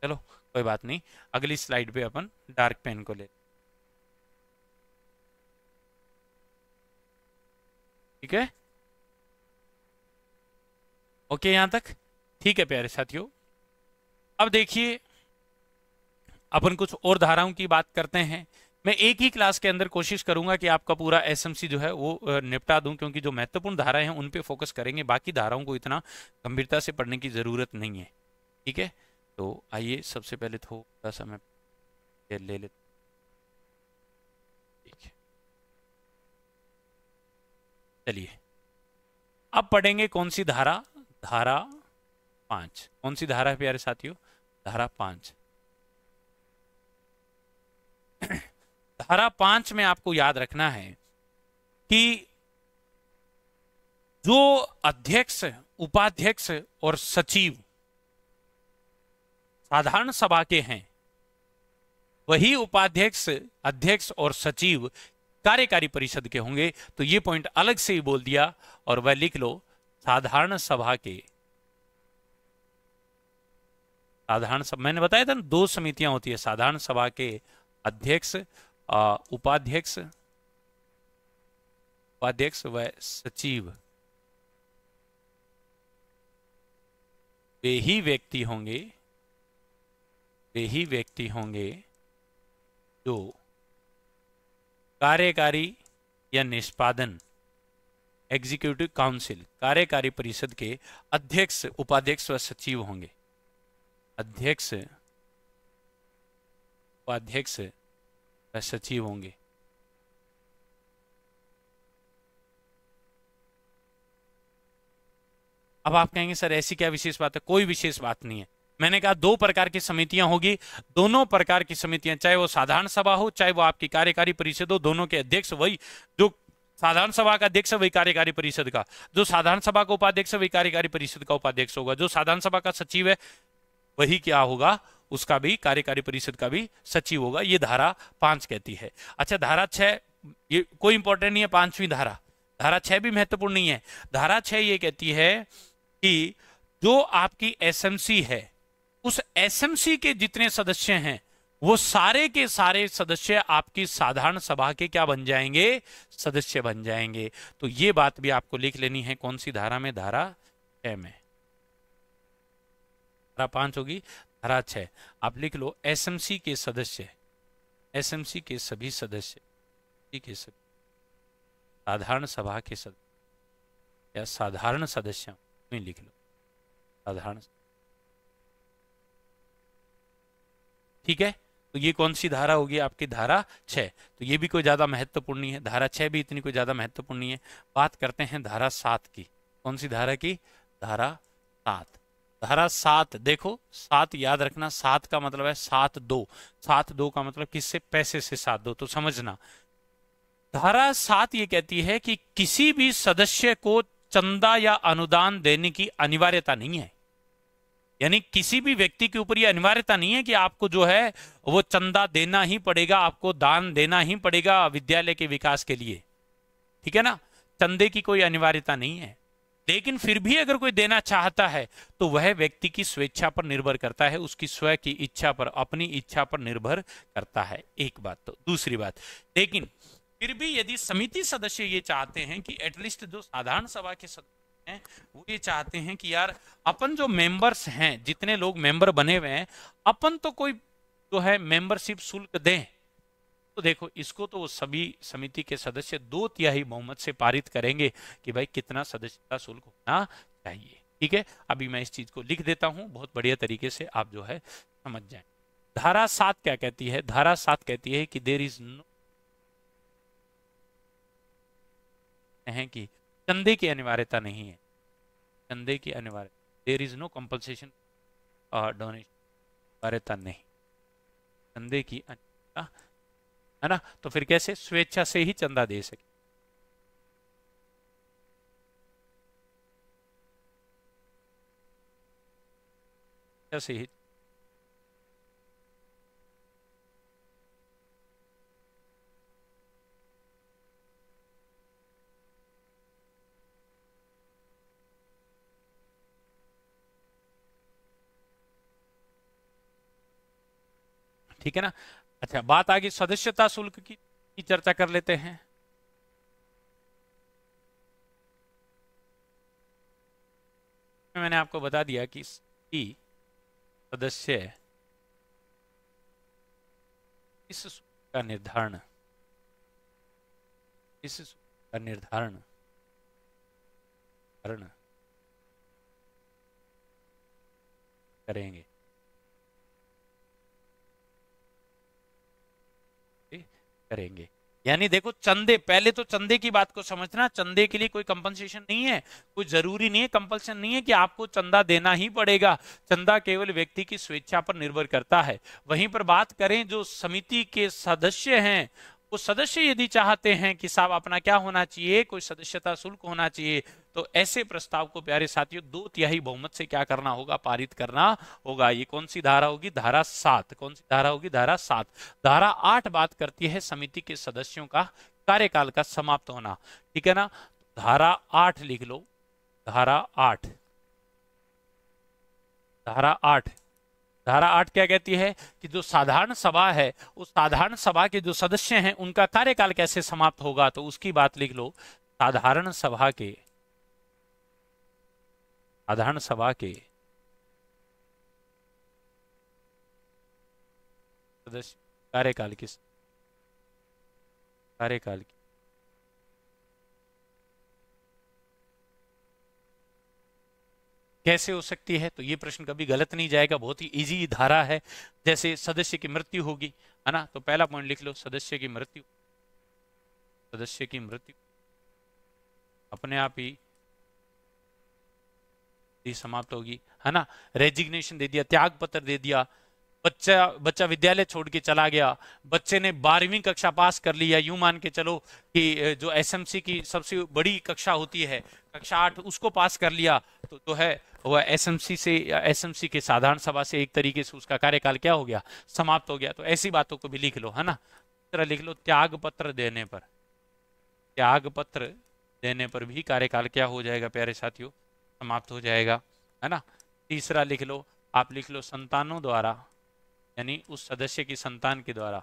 चलो कोई बात नहीं अगली स्लाइड पे अपन डार्क पेन को ले ठीक है ओके यहां तक ठीक है प्यारे साथियों अब देखिए अपन कुछ और धाराओं की बात करते हैं मैं एक ही क्लास के अंदर कोशिश करूंगा कि आपका पूरा एसएमसी जो है वो निपटा दूं क्योंकि जो महत्वपूर्ण धाराएं हैं उन पे फोकस करेंगे बाकी धाराओं को इतना गंभीरता से पढ़ने की ज़रूरत नहीं है ठीक है तो आइए सबसे पहले तो थोड़ा सा मैं ले ले चलिए अब पढ़ेंगे कौन सी धारा धारा पांच कौन सी धारा है प्यारे साथियों धारा पांच [CLEARS THROAT] धारा पांच में आपको याद रखना है कि जो अध्यक्ष उपाध्यक्ष और सचिव साधारण सभा के हैं वही उपाध्यक्ष अध्यक्ष और सचिव कार्यकारी परिषद के होंगे तो ये पॉइंट अलग से ही बोल दिया और वह लिख लो साधारण सभा के साधारण सभा मैंने बताया था ना दो समितियां होती है साधारण सभा के अध्यक्ष उपाध्यक्ष उपाध्यक्ष व सचिव वे ही व्यक्ति होंगे वे ही व्यक्ति होंगे जो कार्यकारी या निष्पादन एग्जीक्यूटिव काउंसिल कार्यकारी परिषद के अध्यक्ष उपाध्यक्ष व सचिव होंगे अध्यक्ष उपाध्यक्ष व सचिव होंगे अब आप कहेंगे सर ऐसी क्या विशेष बात है कोई विशेष बात नहीं है मैंने कहा दो प्रकार की समितियां होगी दोनों प्रकार की समितियां चाहे वो साधारण सभा हो चाहे वो आपकी कार्यकारी परिषद हो दोनों के अध्यक्ष वही जो साधारण सभा का अध्यक्ष वही कार्यकारी परिषद का जो साधारण सभा का उपाध्यक्ष वही कार्यकारी परिषद का उपाध्यक्ष होगा जो साधारण सभा का सचिव है वही क्या होगा उसका भी कार्यकारी परिषद का भी सचिव होगा ये धारा पांच कहती है अच्छा धारा छह ये कोई इंपॉर्टेंट नहीं है पांचवी धारा धारा छह भी महत्वपूर्ण नहीं है धारा छह ये कहती है कि जो आपकी एसएमसी है उस एसएमसी के जितने सदस्य हैं वो सारे के सारे सदस्य आपकी साधारण सभा के क्या बन जाएंगे सदस्य बन जाएंगे तो ये बात भी आपको लिख लेनी है कौन सी धारा में धारा छह में धारा पांच होगी धारा छह आप लिख लो एसएमसी के सदस्य एसएमसी के सभी सदस्य के सभी साधारण सभा के सदस्य या साधारण सदस्य में लिख लो साधारण ठीक है तो ये कौन सी धारा होगी आपकी धारा छः तो ये भी कोई ज़्यादा महत्वपूर्ण नहीं है धारा छः भी इतनी कोई ज़्यादा महत्वपूर्ण नहीं है बात करते हैं धारा सात की कौन सी धारा की धारा सात धारा सात देखो सात याद रखना सात का मतलब है सात दो सात दो का मतलब किससे पैसे से सात दो तो समझना धारा सात ये कहती है कि किसी भी सदस्य को चंदा या अनुदान देने की अनिवार्यता नहीं है यानी किसी भी व्यक्ति के ऊपर यह अनिवार्यता नहीं है कि आपको जो है वो चंदा देना ही पड़ेगा आपको दान देना ही पड़ेगा विद्यालय के विकास के लिए ठीक है ना चंदे की कोई अनिवार्यता नहीं है लेकिन फिर भी अगर कोई देना चाहता है तो वह व्यक्ति की स्वेच्छा पर निर्भर करता है उसकी स्वयं की इच्छा पर अपनी इच्छा पर निर्भर करता है एक बात तो दूसरी बात लेकिन फिर भी यदि समिति सदस्य ये चाहते हैं कि एटलीस्ट जो साधारण सभा के सदस्य हैं वो ये चाहते हैं कि यार अपन जो मेंबर्स हैं जितने लोग मेंबर बने हुए हैं अपन तो कोई जो है मेंबरशिप शुल्क दें तो देखो इसको तो वो सभी समिति के सदस्य दो तिहाई बहुमत से पारित करेंगे कि भाई कितना सदस्यता शुल्क होना चाहिए ठीक है अभी मैं इस चीज को लिख देता हूं बहुत बढ़िया तरीके से आप जो है समझ जाए धारा सात क्या कहती है धारा सात कहती है कि देर इज नो है कि चंदे की अनिवार्यता नहीं है चंदे की अनिवार्य there is no compensation donation अनिवार्यता नहीं चंदे की है ना तो फिर कैसे स्वेच्छा से ही चंदा दे सके से ही ठीक है ना अच्छा बात आ गई सदस्यता शुल्क की, की चर्चा कर लेते हैं मैंने आपको बता दिया कि सदस्य इस का निर्धारण इस का निर्धारण करेंगे करेंगे यानी देखो चंदे पहले तो चंदे की बात को समझना चंदे के लिए कोई कंपनसेशन नहीं है कोई जरूरी नहीं है कंपल्सन नहीं है कि आपको चंदा देना ही पड़ेगा चंदा केवल व्यक्ति की स्वेच्छा पर निर्भर करता है वहीं पर बात करें जो समिति के सदस्य हैं वो सदस्य यदि चाहते हैं कि साहब अपना क्या होना चाहिए कोई सदस्यता शुल्क होना चाहिए तो ऐसे प्रस्ताव को प्यारे साथियों दो तिहाई बहुमत से क्या करना होगा पारित करना होगा ये कौन सी धारा होगी धारा सात कौन सी धारा होगी धारा सात धारा आठ बात करती है समिति के सदस्यों का कार्यकाल का समाप्त होना ठीक है ना धारा आठ लिख लो धारा आठ धारा आठ धारा आठ क्या कहती है कि जो साधारण सभा है उस साधारण सभा के जो सदस्य हैं उनका कार्यकाल कैसे समाप्त होगा तो उसकी बात लिख लो साधारण सभा के साधारण सभा के सदस्य कार्यकाल की कार्यकाल की कैसे हो सकती है तो ये प्रश्न कभी गलत नहीं जाएगा बहुत ही इजी धारा है जैसे सदस्य की मृत्यु होगी है ना तो पहला पॉइंट लिख लो सदस्य की मृत्यु सदस्य की मृत्यु अपने आप ही समाप्त होगी है ना रेजिग्नेशन दे दिया त्याग पत्र दे दिया बच्चा बच्चा विद्यालय छोड़ के चला गया बच्चे ने बारहवीं कक्षा पास कर लिया यूं मान के चलो कि जो एसएमसी की सबसे बड़ी कक्षा होती है कक्षा आठ उसको पास कर लिया तो जो तो है वह एसएमसी से एसएमसी के साधारण सभा से एक तरीके से उसका कार्यकाल क्या हो गया समाप्त हो गया तो ऐसी बातों को भी लिख लो है ना तरह लिख लो त्याग पत्र देने पर त्याग पत्र देने पर भी कार्यकाल क्या हो जाएगा प्यारे साथियों समाप्त हो जाएगा है ना तीसरा लिख लो आप लिख लो संतानों द्वारा यानी उस सदस्य की संतान के द्वारा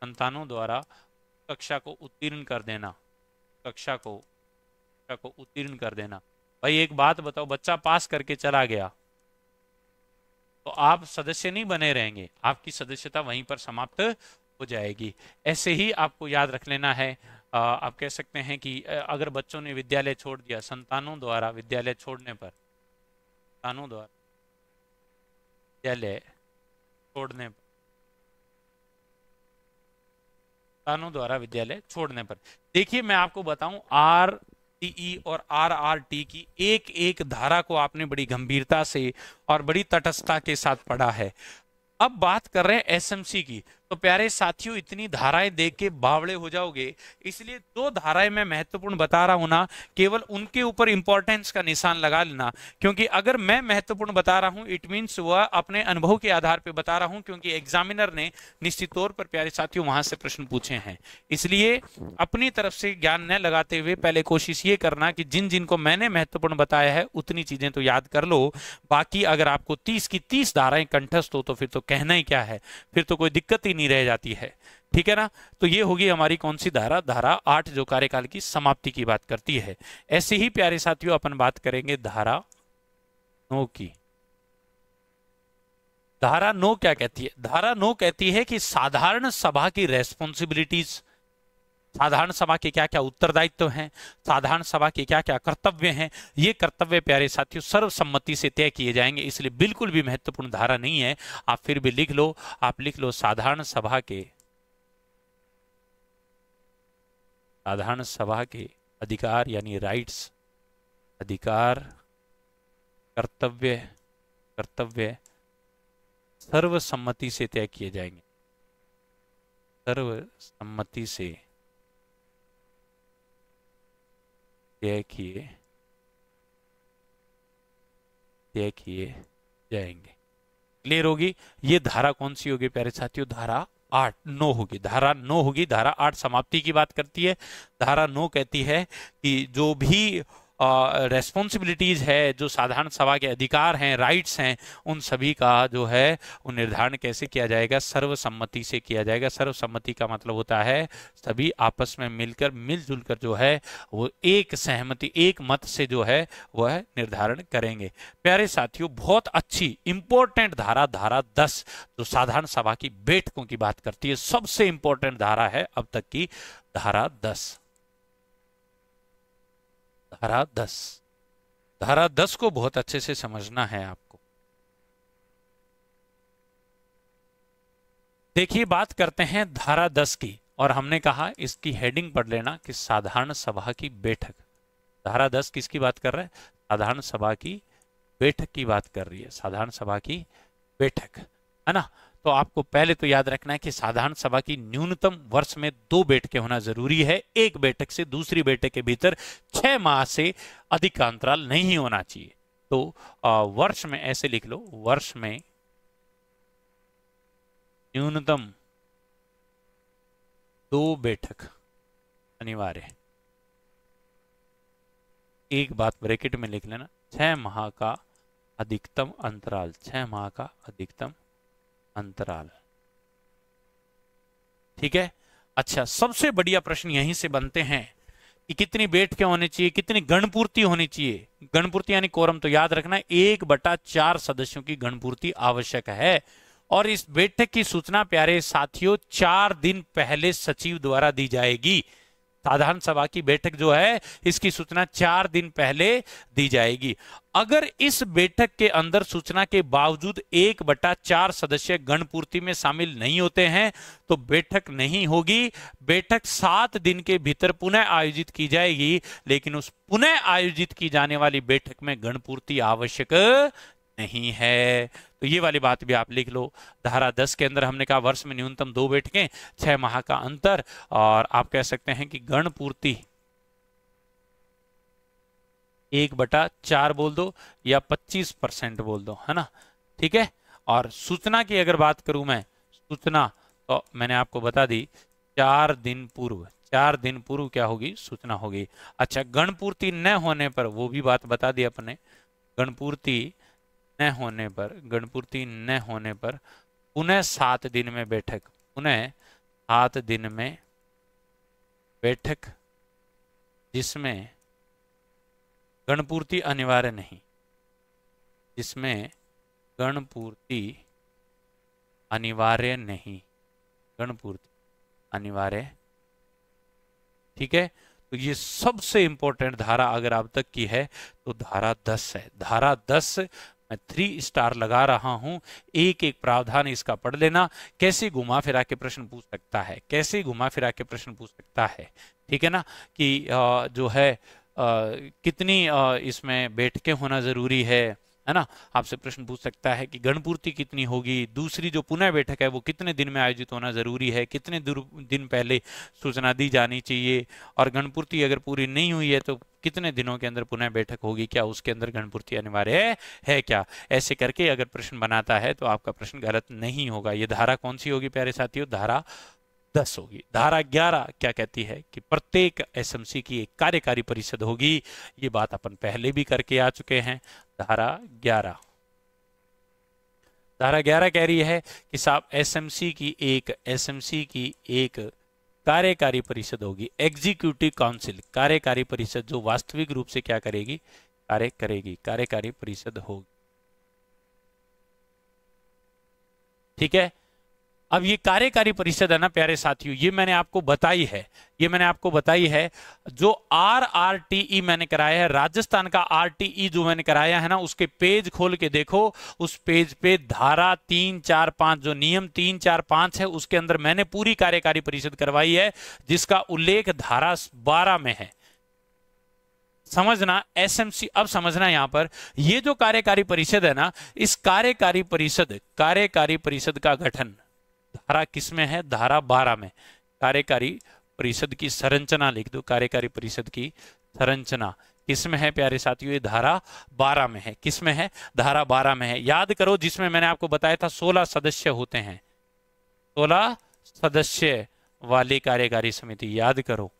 संतानों द्वारा कक्षा को उत्तीर्ण कर देना कक्षा को कक्षा को उत्तीर्ण कर देना भाई एक बात बताओ बच्चा पास करके चला गया तो आप सदस्य नहीं बने रहेंगे आपकी सदस्यता वहीं पर समाप्त हो जाएगी ऐसे ही आपको याद रख लेना है आप कह सकते हैं कि अगर बच्चों ने विद्यालय छोड़ दिया संतानों द्वारा विद्यालय छोड़ने पर संतानों द्वारा विद्यालय छोड़ने पर कानून द्वारा विद्यालय छोड़ने पर देखिए मैं आपको बताऊं आर टीई और आर आर टी की एक एक धारा को आपने बड़ी गंभीरता से और बड़ी तटस्थता के साथ पढ़ा है अब बात कर रहे हैं एसएमसी की तो प्यारे साथियों इतनी धाराएं देख के बावड़े हो जाओगे इसलिए दो धाराएं मैं महत्वपूर्ण बता रहा हूं ना केवल उनके ऊपर इंपॉर्टेंस का निशान लगा लेना क्योंकि अगर मैं महत्वपूर्ण बता रहा हूं इट मींस वह अपने अनुभव के आधार पर बता रहा हूं क्योंकि एग्जामिनर ने निश्चित तौर पर प्यारे साथियों वहां से प्रश्न पूछे हैं इसलिए अपनी तरफ से ज्ञान न लगाते हुए पहले कोशिश ये करना कि जिन जिनको मैंने महत्वपूर्ण बताया है उतनी चीजें तो याद कर लो बाकी अगर आपको तीस की तीस धाराएं कंठस्थ हो तो फिर तो कहना ही क्या है फिर तो कोई दिक्कत ही नहीं रह जाती है ठीक है ना तो ये होगी हमारी कौन सी धारा धारा आठ जो कार्यकाल की समाप्ति की बात करती है ऐसे ही प्यारे साथियों अपन बात करेंगे धारा नौ की धारा नौ क्या कहती है धारा नौ कहती है कि साधारण सभा की रेस्पॉन्सिबिलिटीज साधारण सभा के क्या क्या उत्तरदायित्व हैं साधारण सभा के क्या क्या कर्तव्य हैं ये कर्तव्य प्यारे साथियों सर्वसम्मति से तय किए जाएंगे इसलिए बिल्कुल भी महत्वपूर्ण धारा नहीं है आप फिर भी लिख लो आप लिख लो साधारण सभा के साधारण सभा के अधिकार यानी राइट्स अधिकार कर्तव्य कर्तव्य सर्वसम्मति से तय किए जाएंगे सर्वसम्मति से देखिए देखिए जाएंगे क्लियर होगी ये धारा कौन सी होगी प्यारे साथियों धारा आठ नौ होगी धारा नौ होगी धारा आठ समाप्ति की बात करती है धारा नौ कहती है कि जो भी रेस्पॉन्सिबिलिटीज़ है जो साधारण सभा के अधिकार हैं राइट्स हैं उन सभी का जो है वो निर्धारण कैसे किया जाएगा सर्वसम्मति से किया जाएगा सर्वसम्मति का मतलब होता है सभी आपस में मिलकर मिलजुल कर जो है वो एक सहमति एक मत से जो है वह निर्धारण करेंगे प्यारे साथियों बहुत अच्छी इंपॉर्टेंट धारा धारा दस जो साधारण सभा की बैठकों की बात करती है सबसे इंपॉर्टेंट धारा है अब तक की धारा दस धारा दस धारा दस को बहुत अच्छे से समझना है आपको देखिए बात करते हैं धारा दस की और हमने कहा इसकी हेडिंग पढ़ लेना कि साधारण सभा की बैठक धारा दस किसकी बात कर रहा है साधारण सभा की बैठक की बात कर रही है साधारण सभा की बैठक है ना तो आपको पहले तो याद रखना है कि साधारण सभा की न्यूनतम वर्ष में दो बैठकें होना जरूरी है एक बैठक से दूसरी बैठक के भीतर छह माह से अधिक अंतराल नहीं होना चाहिए तो वर्ष में ऐसे लिख लो वर्ष में न्यूनतम दो बैठक अनिवार्य है एक बात ब्रैकेट में लिख लेना छह माह का अधिकतम अंतराल छह माह का अधिकतम अंतराल ठीक है अच्छा सबसे बढ़िया प्रश्न यहीं से बनते हैं कि कितनी बेट क्या होनी चाहिए कितनी गणपूर्ति होनी चाहिए गणपूर्ति यानी कोरम तो याद रखना एक बटा चार सदस्यों की गणपूर्ति आवश्यक है और इस बैठक की सूचना प्यारे साथियों चार दिन पहले सचिव द्वारा दी जाएगी साधारण सभा की बैठक जो है इसकी सूचना चार दिन पहले दी जाएगी अगर इस बैठक के अंदर सूचना के बावजूद एक बटा चार सदस्य गणपूर्ति में शामिल नहीं होते हैं तो बैठक नहीं होगी बैठक सात दिन के भीतर पुनः आयोजित की जाएगी लेकिन उस पुनः आयोजित की जाने वाली बैठक में गणपूर्ति आवश्यक नहीं है तो ये वाली बात भी आप लिख लो धारा दस के अंदर हमने कहा वर्ष में न्यूनतम दो बैठकें छह माह का अंतर और आप कह सकते हैं कि गण पूर्ति एक बटा चार बोल दो या पच्चीस परसेंट बोल दो है ना ठीक है और सूचना की अगर बात करूं मैं सूचना तो मैंने आपको बता दी चार दिन पूर्व चार दिन पूर्व क्या होगी सूचना होगी अच्छा गणपूर्ति न होने पर वो भी बात बता दी अपने गणपूर्ति न होने पर गणपूर्ति न होने पर पुनः सात दिन में बैठक पुनः सात दिन में बैठक जिसमें गणपूर्ति अनिवार्य नहीं जिसमें गणपूर्ति अनिवार्य नहीं गणपूर्ति अनिवार्य ठीक है तो ये सबसे इंपॉर्टेंट धारा अगर आप तक की है तो धारा दस है धारा दस मैं थ्री स्टार लगा रहा हूं एक एक प्रावधान इसका पढ़ लेना कैसे घुमा फिरा के प्रश्न पूछ सकता है कैसे घुमा फिरा के प्रश्न पूछ सकता है ठीक है ना कि जो है कितनी इसमें बैठकें होना जरूरी है है ना आपसे प्रश्न पूछ सकता है कि गणपूर्ति कितनी होगी दूसरी जो पुनः बैठक है वो कितने दिन में आयोजित होना जरूरी है कितने दिन पहले सूचना दी जानी चाहिए और गणपूर्ति अगर पूरी नहीं हुई है तो कितने दिनों के अंदर पुनः बैठक होगी क्या उसके अंदर गणपूर्ति अनिवार्य है, है क्या ऐसे करके अगर प्रश्न बनाता है तो आपका प्रश्न गलत नहीं होगा ये धारा कौन सी होगी प्यारे साथियों धारा दस होगी धारा ग्यारह क्या कहती है कि प्रत्येक एसएमसी की एक कार्यकारी परिषद होगी ये बात अपन पहले भी करके आ चुके हैं धारा ग्यारह धारा ग्यारह कह रही है कि साहब एसएमसी की एक एसएमसी की एक कार्यकारी परिषद होगी एग्जीक्यूटिव काउंसिल कार्यकारी परिषद जो वास्तविक रूप से क्या करेगी कार्य करेगी कार्यकारी परिषद होगी ठीक है अब ये कार्यकारी परिषद है ना प्यारे साथियों ये मैंने आपको बताई है ये मैंने आपको बताई है जो आर आर टी ई मैंने कराया है राजस्थान का आर टी ई जो मैंने कराया है ना उसके पेज खोल के देखो उस पेज पे धारा तीन चार पांच जो नियम तीन चार पांच है उसके अंदर मैंने पूरी कार्यकारी परिषद करवाई है जिसका उल्लेख धारा बारह में है समझना एसएमसी अब समझना यहां पर ये जो कार्यकारी परिषद है ना इस कार्यकारी परिषद कार्यकारी परिषद का गठन धारा किस में है धारा बारह में कार्यकारी परिषद की संरचना लिख दो कार्यकारी परिषद की संरचना किसमें है प्यारे साथियों ये धारा बारह में है किसमें है धारा बारह में है याद करो जिसमें मैंने आपको बताया था सोलह सदस्य होते हैं सोलह सदस्य वाली कार्यकारी समिति याद करो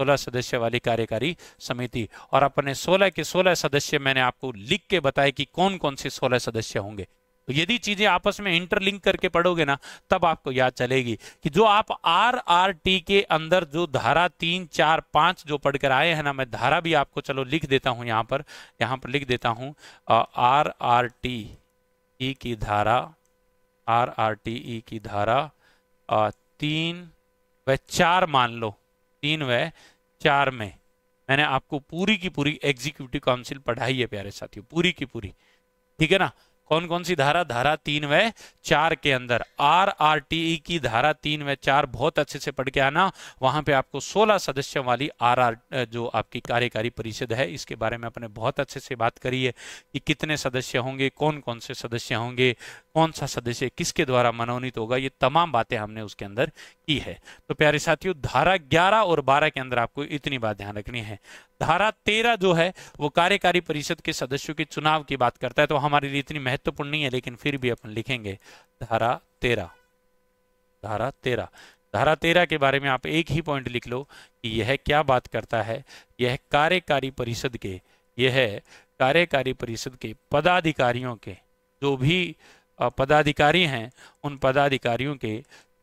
सोलह सदस्य वाली कार्यकारी समिति और अपने सोलह के सोलह सदस्य मैंने आपको लिख के बताया कि कौन कौन से सोलह सदस्य होंगे तो यदि चीजें आपस में इंटरलिंक करके पढ़ोगे ना तब आपको याद चलेगी कि जो आप आर आर टी के अंदर जो धारा तीन चार पांच जो पढ़कर आए हैं ना मैं धारा भी आपको चलो लिख देता हूं यहां पर यहां पर लिख देता हूं आर आर टी ई की धारा आर आर टी ई की धारा आ, तीन व चार मान लो तीन व चार में मैंने आपको पूरी की पूरी एग्जीक्यूटिव काउंसिल पढ़ाई है प्यारे साथियों पूरी की पूरी ठीक है ना कौन कौन सी धारा धारा तीन व चार के अंदर आर आर टी ई की धारा तीन व चार बहुत अच्छे से पढ़ के आना वहां पे आपको 16 सदस्यों वाली आर आर जो आपकी कार्यकारी परिषद है इसके बारे में अपने बहुत अच्छे से बात करी है कि कितने सदस्य होंगे कौन कौन से सदस्य होंगे कौन सा सदस्य किसके द्वारा मनोनीत होगा ये तमाम बातें हमने उसके अंदर की है तो प्यारे साथियों धारा 11 और 12 के अंदर आपको इतनी बात ध्यान रखनी है धारा 13 जो है वो कार्यकारी परिषद के सदस्यों के चुनाव की बात करता है तो हमारे लिए इतनी महत्वपूर्ण नहीं है लेकिन फिर भी अपन लिखेंगे धारा तेरह धारा तेरह धारा तेरह के बारे में आप एक ही पॉइंट लिख लो कि यह क्या बात करता है यह कार्यकारी परिषद के यह कार्यकारी परिषद के पदाधिकारियों के जो भी पदाधिकारी हैं उन पदाधिकारियों के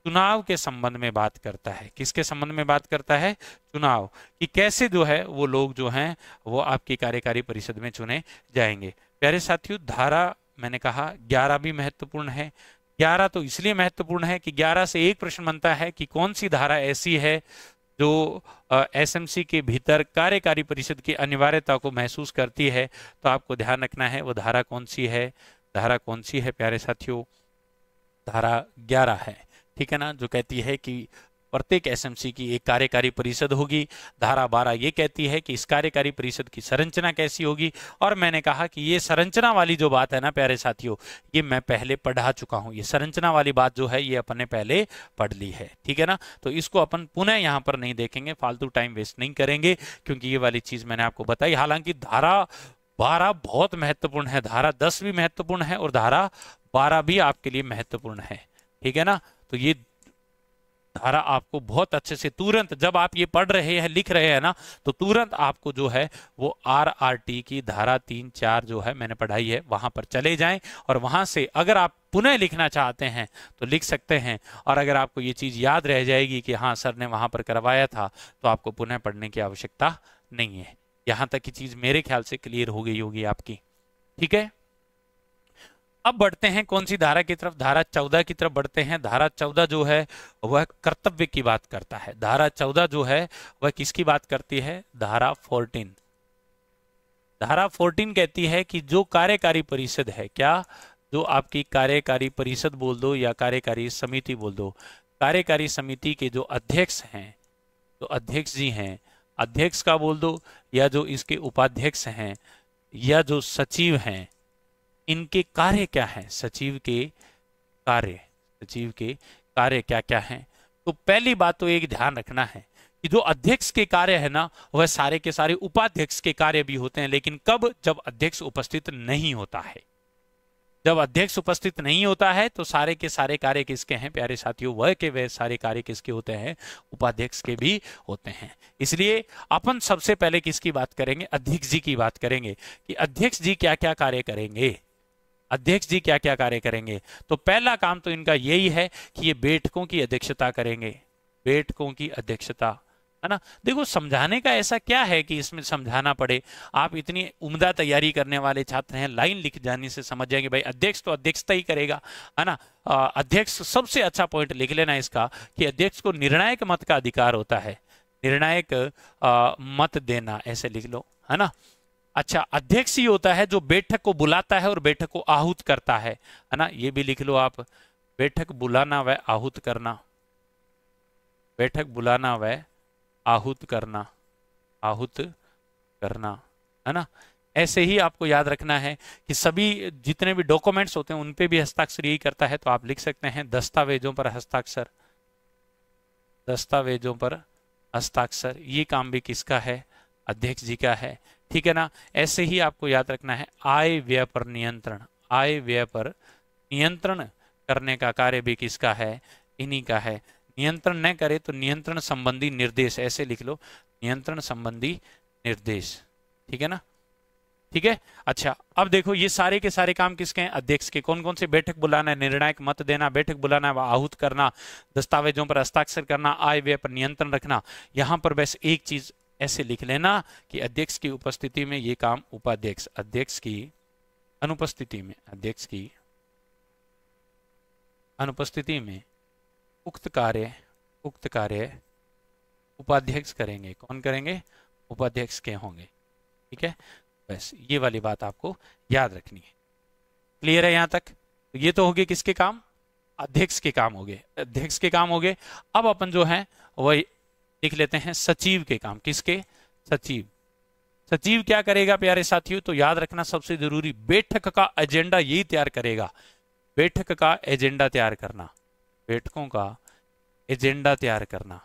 चुनाव के संबंध में बात करता है किसके संबंध में बात करता है चुनाव कि कैसे जो है वो लोग जो हैं वो आपकी कार्यकारी परिषद में चुने जाएंगे प्यारे साथियों धारा मैंने कहा ग्यारह भी महत्वपूर्ण है ग्यारह तो इसलिए महत्वपूर्ण है कि ग्यारह से एक प्रश्न बनता है कि कौन सी धारा ऐसी है जो एस एम सी के भीतर कार्यकारी परिषद की अनिवार्यता को महसूस करती है तो आपको ध्यान रखना है वो धारा कौन सी है धारा कौन सी है प्यारे साथियों धारा ग्यारह है ठीक है ना जो कहती है कि प्रत्येक एसएमसी की एक कार्यकारी परिषद होगी धारा बारह ये कहती है कि इस कार्यकारी परिषद की संरचना कैसी होगी और मैंने कहा कि ये संरचना वाली जो बात है ना प्यारे साथियों ये मैं पहले पढ़ा चुका हूँ ये संरचना वाली बात जो है ये अपन ने पहले पढ़ ली है ठीक है ना तो इसको अपन पुनः यहाँ पर नहीं देखेंगे फालतू टाइम वेस्ट नहीं करेंगे क्योंकि ये वाली चीज मैंने आपको बताई हालांकि धारा बारह बहुत महत्वपूर्ण है धारा दस भी महत्वपूर्ण है और धारा बारह भी आपके लिए महत्वपूर्ण है ठीक है ना तो ये धारा आपको बहुत अच्छे से तुरंत जब आप ये पढ़ रहे हैं लिख रहे हैं ना तो तुरंत आपको जो है वो आर आर टी की धारा तीन चार जो है मैंने पढ़ाई है वहां पर चले जाएं और वहां से अगर आप पुनः लिखना चाहते हैं तो लिख सकते हैं और अगर आपको ये चीज याद रह जाएगी कि हाँ सर ने वहां पर करवाया था तो आपको पुनः पढ़ने की आवश्यकता नहीं है यहां तक की चीज मेरे ख्याल से क्लियर हो गई होगी आपकी ठीक है अब बढ़ते हैं कौन सी धारा की तरफ धारा चौदह की तरफ बढ़ते हैं धारा चौदह जो है वह कर्तव्य की बात करता है धारा चौदह जो है वह किसकी बात करती है धारा फोर्टीन धारा फोर्टीन कहती है कि जो कार्यकारी परिषद है क्या जो आपकी कार्यकारी परिषद बोल दो या कार्यकारी समिति बोल दो कार्यकारी समिति के जो अध्यक्ष हैं जो अध्यक्ष जी हैं अध्यक्ष का बोल दो या जो इसके उपाध्यक्ष हैं या जो सचिव हैं इनके कार्य क्या हैं सचिव के कार्य सचिव के कार्य क्या क्या हैं तो पहली बात तो एक ध्यान रखना है कि जो अध्यक्ष के कार्य है ना वह सारे के सारे उपाध्यक्ष के कार्य भी होते हैं लेकिन कब जब अध्यक्ष उपस्थित नहीं होता है जब अध्यक्ष उपस्थित नहीं होता है तो सारे के सारे कार्य किसके हैं प्यारे साथियों वह के वह सारे कार्य किसके होते हैं उपाध्यक्ष के भी होते हैं इसलिए अपन सबसे पहले किसकी बात करेंगे अध्यक्ष जी की बात करेंगे कि अध्यक्ष जी क्या क्या कार्य करेंगे अध्यक्ष जी क्या क्या कार्य करेंगे तो पहला काम तो इनका यही है कि ये बैठकों की अध्यक्षता करेंगे बैठकों की अध्यक्षता है ना देखो समझाने का ऐसा क्या है कि इसमें समझाना पड़े आप इतनी उम्दा तैयारी करने वाले छात्र हैं लाइन लिख जाने से समझ जाएंगे भाई अध्यक्ष तो अध्यक्षता ही करेगा है ना अध्यक्ष सबसे अच्छा पॉइंट लिख लेना इसका कि अध्यक्ष को निर्णायक मत का अधिकार होता है निर्णायक मत देना ऐसे लिख लो है ना अच्छा अध्यक्ष ही होता है जो बैठक को बुलाता है और बैठक को आहूत करता है है ना ये भी लिख लो आप बैठक बुलाना व आहूत करना बैठक बुलाना व आहूत करना आहूत करना है ना ऐसे ही आपको याद रखना है कि सभी जितने भी डॉक्यूमेंट्स होते हैं उन पे भी हस्ताक्षर यही करता है तो आप लिख सकते हैं दस्तावेजों पर हस्ताक्षर दस्तावेजों पर हस्ताक्षर ये काम भी किसका है अध्यक्ष जी का है ठीक है ना ऐसे ही आपको याद रखना है आय व्यय पर नियंत्रण आय व्यय पर नियंत्रण करने का कार्य भी किसका है इन्हीं का है नियंत्रण न करे तो नियंत्रण संबंधी निर्देश ऐसे लिख लो नियंत्रण संबंधी निर्देश ठीक है ना ठीक है अच्छा अब देखो ये सारे के सारे काम किसके हैं अध्यक्ष के कौन कौन से बैठक बुलाना है निर्णायक मत देना बैठक बुलाना है आहूत करना दस्तावेजों पर हस्ताक्षर करना आय व्यय पर नियंत्रण रखना यहां पर बस एक चीज ऐसे लिख लेना कि अध्यक्ष की उपस्थिति में ये काम उपाध्यक्ष अध्यक्ष की अनुपस्थिति में अध्यक्ष की अनुपस्थिति में उक्त कार्य उक्त कार्य उपाध्यक्ष करेंगे कौन करेंगे उपाध्यक्ष के होंगे ठीक है बस ये वाली बात आपको याद रखनी है क्लियर है यहां तक तो ये तो हो गए किसके काम अध्यक्ष के काम हो गए अध्यक्ष के काम हो गए अब अपन जो है वही लिख लेते हैं सचिव के काम किसके सचिव सचिव क्या करेगा प्यारे साथियों तो याद रखना सबसे जरूरी बैठक का एजेंडा यही तैयार करेगा बैठक का एजेंडा तैयार करना बैठकों का एजेंडा तैयार करना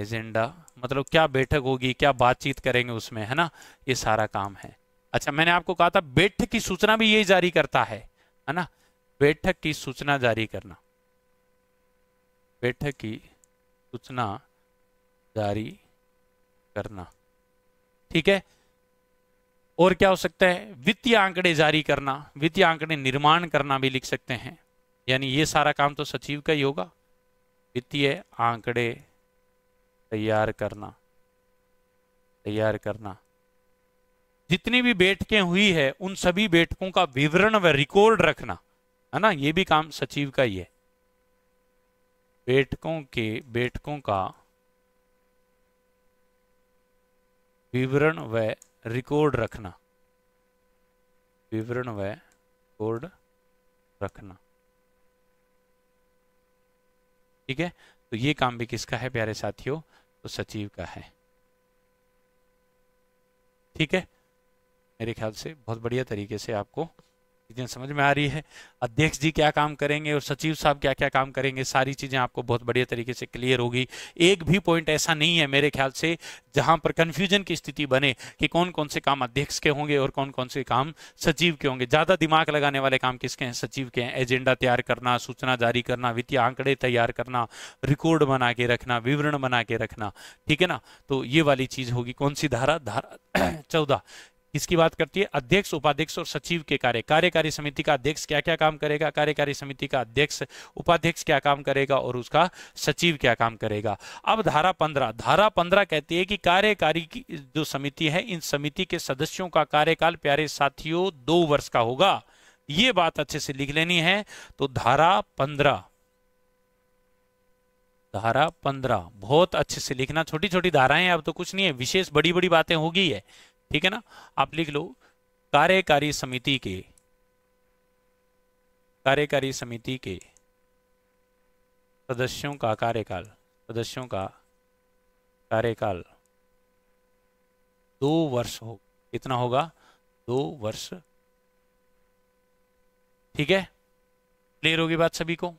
एजेंडा मतलब क्या बैठक होगी क्या बातचीत करेंगे उसमें है ना ये सारा काम है अच्छा मैंने आपको कहा था बैठक की सूचना भी यही जारी करता है है ना बैठक की सूचना जारी करना बैठक की सूचना जारी करना ठीक है और क्या हो सकता है वित्तीय आंकड़े जारी करना वित्तीय आंकड़े निर्माण करना भी लिख सकते हैं यानी ये सारा काम तो सचिव का ही होगा वित्तीय आंकड़े तैयार करना तैयार करना जितनी भी बैठकें हुई है उन सभी बैठकों का विवरण व रिकॉर्ड रखना है ना ये भी काम सचिव का ही है बैठकों के बैठकों का विवरण व रिकॉर्ड रखना विवरण व रिकॉर्ड रखना ठीक है तो ये काम भी किसका है प्यारे साथियों तो सचिव का है ठीक है मेरे ख्याल से बहुत बढ़िया तरीके से आपको चीज़ें समझ में आ रही है अध्यक्ष जी क्या काम करेंगे और सचिव साहब क्या क्या काम करेंगे सारी चीज़ें आपको बहुत बढ़िया तरीके से क्लियर होगी एक भी पॉइंट ऐसा नहीं है मेरे ख्याल से जहां पर कन्फ्यूजन की स्थिति बने कि कौन कौन से काम अध्यक्ष के होंगे और कौन कौन से काम सचिव के होंगे ज़्यादा दिमाग लगाने वाले काम किसके हैं सचिव के हैं एजेंडा तैयार करना सूचना जारी करना वित्तीय आंकड़े तैयार करना रिकॉर्ड बना के रखना विवरण बना के रखना ठीक है ना तो ये वाली चीज़ होगी कौन सी धारा धारा [CLEARS THROAT] चौदह किसकी बात करती है अध्यक्ष उपाध्यक्ष और सचिव के कार्य कार्यकारी समिति का अध्यक्ष क्या क्या काम करेगा कार्यकारी समिति का अध्यक्ष उपाध्यक्ष क्या काम करेगा और उसका सचिव क्या काम करेगा अब धारा पंद्रह धारा पंद्रह कहती है कि कार्यकारी की जो समिति है इन समिति के सदस्यों का कार्यकाल प्यारे साथियों दो वर्ष का होगा ये बात अच्छे से लिख लेनी है तो धारा पंद्रह धारा पंद्रह बहुत अच्छे से लिखना छोटी छोटी धाराएं अब तो कुछ नहीं है विशेष बड़ी बड़ी बातें होगी है ठीक है ना आप लिख लो कार्यकारी समिति के कार्यकारी समिति के सदस्यों का कार्यकाल सदस्यों का कार्यकाल दो वर्ष हो कितना होगा दो वर्ष ठीक है क्लियर होगी बात सभी को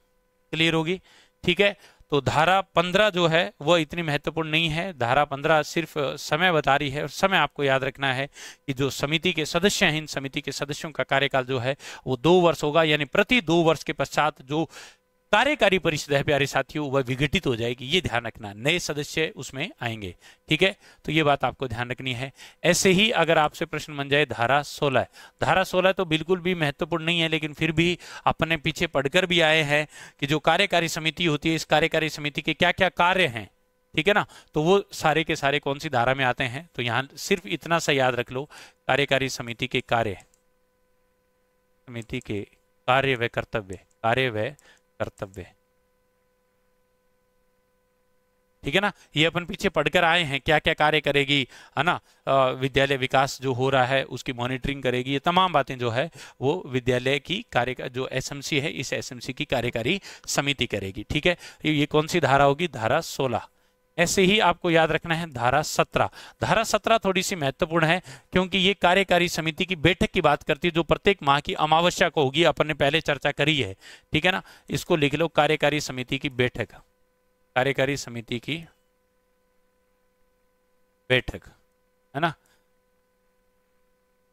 क्लियर होगी ठीक है तो धारा पंद्रह जो है वह इतनी महत्वपूर्ण नहीं है धारा पंद्रह सिर्फ समय बता रही है और समय आपको याद रखना है कि जो समिति के सदस्य हैं इन समिति के सदस्यों का कार्यकाल जो है वो दो वर्ष होगा यानी प्रति दो वर्ष के पश्चात जो कार्यकारी परिषद है प्यारे साथियों वह विघटित हो जाएगी ये ध्यान रखना नए सदस्य उसमें आएंगे ठीक है तो ये बात आपको ध्यान रखनी है ऐसे ही अगर आपसे प्रश्न बन जाए धारा 16 धारा 16 तो बिल्कुल भी महत्वपूर्ण नहीं है लेकिन फिर भी अपने पीछे पढ़कर भी आए हैं कि जो कार्यकारी समिति होती है इस कार्यकारी समिति के क्या क्या कार्य है ठीक है ना तो वो सारे के सारे कौन सी धारा में आते हैं तो यहाँ सिर्फ इतना सा याद रख लो कार्यकारी समिति के कार्य समिति के कार्य व कर्तव्य कार्य व कर्तव्य ठीक है ना ये अपन पीछे पढ़कर आए हैं क्या क्या कार्य करेगी है ना विद्यालय विकास जो हो रहा है उसकी मॉनिटरिंग करेगी ये तमाम बातें जो है वो विद्यालय की कार्य जो एसएमसी है इस एसएमसी की कार्यकारी समिति करेगी ठीक है ये कौन सी धारा होगी धारा सोलह ऐसे ही आपको याद रखना है धारा सत्रह धारा सत्रह थोड़ी सी महत्वपूर्ण है क्योंकि ये कार्यकारी समिति की बैठक की बात करती है जो प्रत्येक माह की अमावस्या को होगी अपन ने पहले चर्चा करी है ठीक है ना इसको लिख लो कार्यकारी समिति की बैठक कार्यकारी समिति की बैठक है ना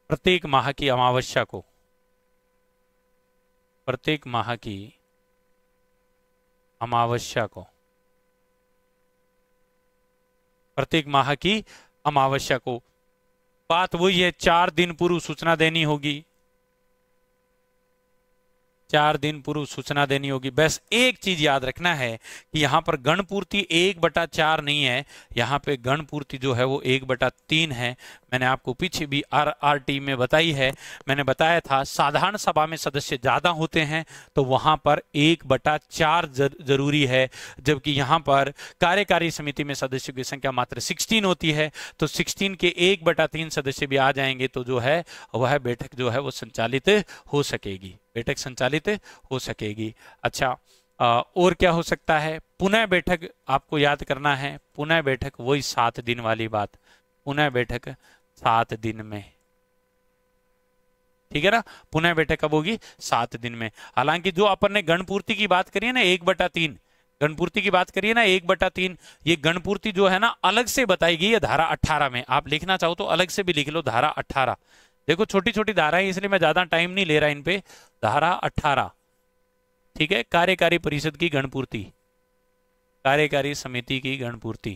प्रत्येक माह की अमावस्या को प्रत्येक माह की अमावस्या को प्रत्येक माह की अमावस्या को बात वही है चार दिन पूर्व सूचना देनी होगी चार दिन पूर्व सूचना देनी होगी बस एक चीज याद रखना है कि यहाँ पर गणपूर्ति एक बटा चार नहीं है यहाँ पे गणपूर्ति जो है वो एक बटा तीन है मैंने आपको पीछे भी आर आर टी में बताई है मैंने बताया था साधारण सभा में सदस्य ज्यादा होते हैं तो वहां पर एक बटा चार जर, जरूरी है जबकि यहाँ पर कार्यकारी समिति में सदस्यों की संख्या मात्र सिक्सटीन होती है तो सिक्सटीन के एक बटा तीन सदस्य भी आ जाएंगे तो जो है वह बैठक जो है वो संचालित हो सकेगी बैठक संचालित हो सकेगी अच्छा और क्या हो सकता है पुनः बैठक आपको याद करना है पुनः बैठक वही सात दिन वाली बात पुनः बैठक सात दिन में ठीक है ना पुनः बैठक कब होगी सात दिन में हालांकि जो अपन ने गणपूर्ति की बात करी है ना एक बटा तीन गणपूर्ति की बात करिए ना एक बटा तीन ये गणपूर्ति जो है ना अलग से बताई गई है धारा अट्ठारह में आप लिखना चाहो तो अलग से भी लिख लो धारा अट्ठारह देखो छोटी छोटी धाराएं इसलिए मैं ज्यादा टाइम नहीं ले रहा इन पे धारा अठारह ठीक है कार्यकारी परिषद की गणपूर्ति कार्यकारी समिति की गणपूर्ति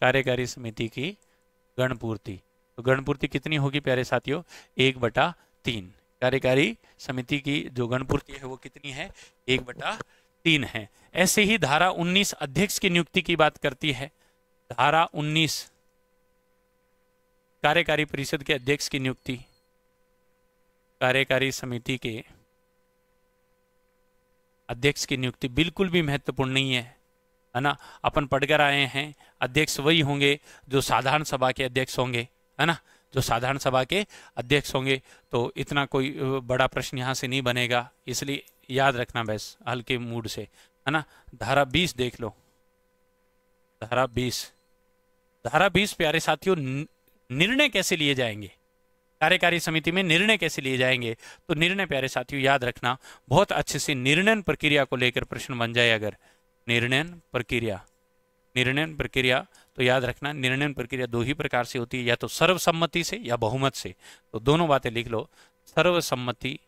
कार्यकारी समिति की गणपूर्ति तो गणपूर्ति कितनी होगी प्यारे साथियों एक बटा तीन कार्यकारी समिति की जो गणपूर्ति है वो कितनी है एक बटा तीन है ऐसे ही धारा 19 अध्यक्ष की नियुक्ति की बात करती है धारा 19 कार्यकारी परिषद के अध्यक्ष की नियुक्ति कार्यकारी समिति के अध्यक्ष की नियुक्ति बिल्कुल भी महत्वपूर्ण नहीं है है ना अपन पढ़कर आए हैं अध्यक्ष वही होंगे जो साधारण सभा के अध्यक्ष होंगे है ना जो साधारण सभा के अध्यक्ष होंगे तो इतना कोई बड़ा प्रश्न यहाँ से नहीं बनेगा इसलिए याद रखना बस हल्के मूड से है ना धारा बीस देख लो धारा बीस धारा बीस प्यारे साथियों निर्णय कैसे लिए जाएंगे कार्यकारी समिति में निर्णय कैसे लिए जाएंगे तो निर्णय प्यारे साथियों याद रखना बहुत अच्छे से निर्णय प्रक्रिया को लेकर प्रश्न बन जाए अगर निर्णय प्रक्रिया निर्णय प्रक्रिया तो याद रखना निर्णय प्रक्रिया दो ही प्रकार से होती है या तो सर्वसम्मति से या बहुमत से तो दोनों बातें लिख लो सर्वसम्मति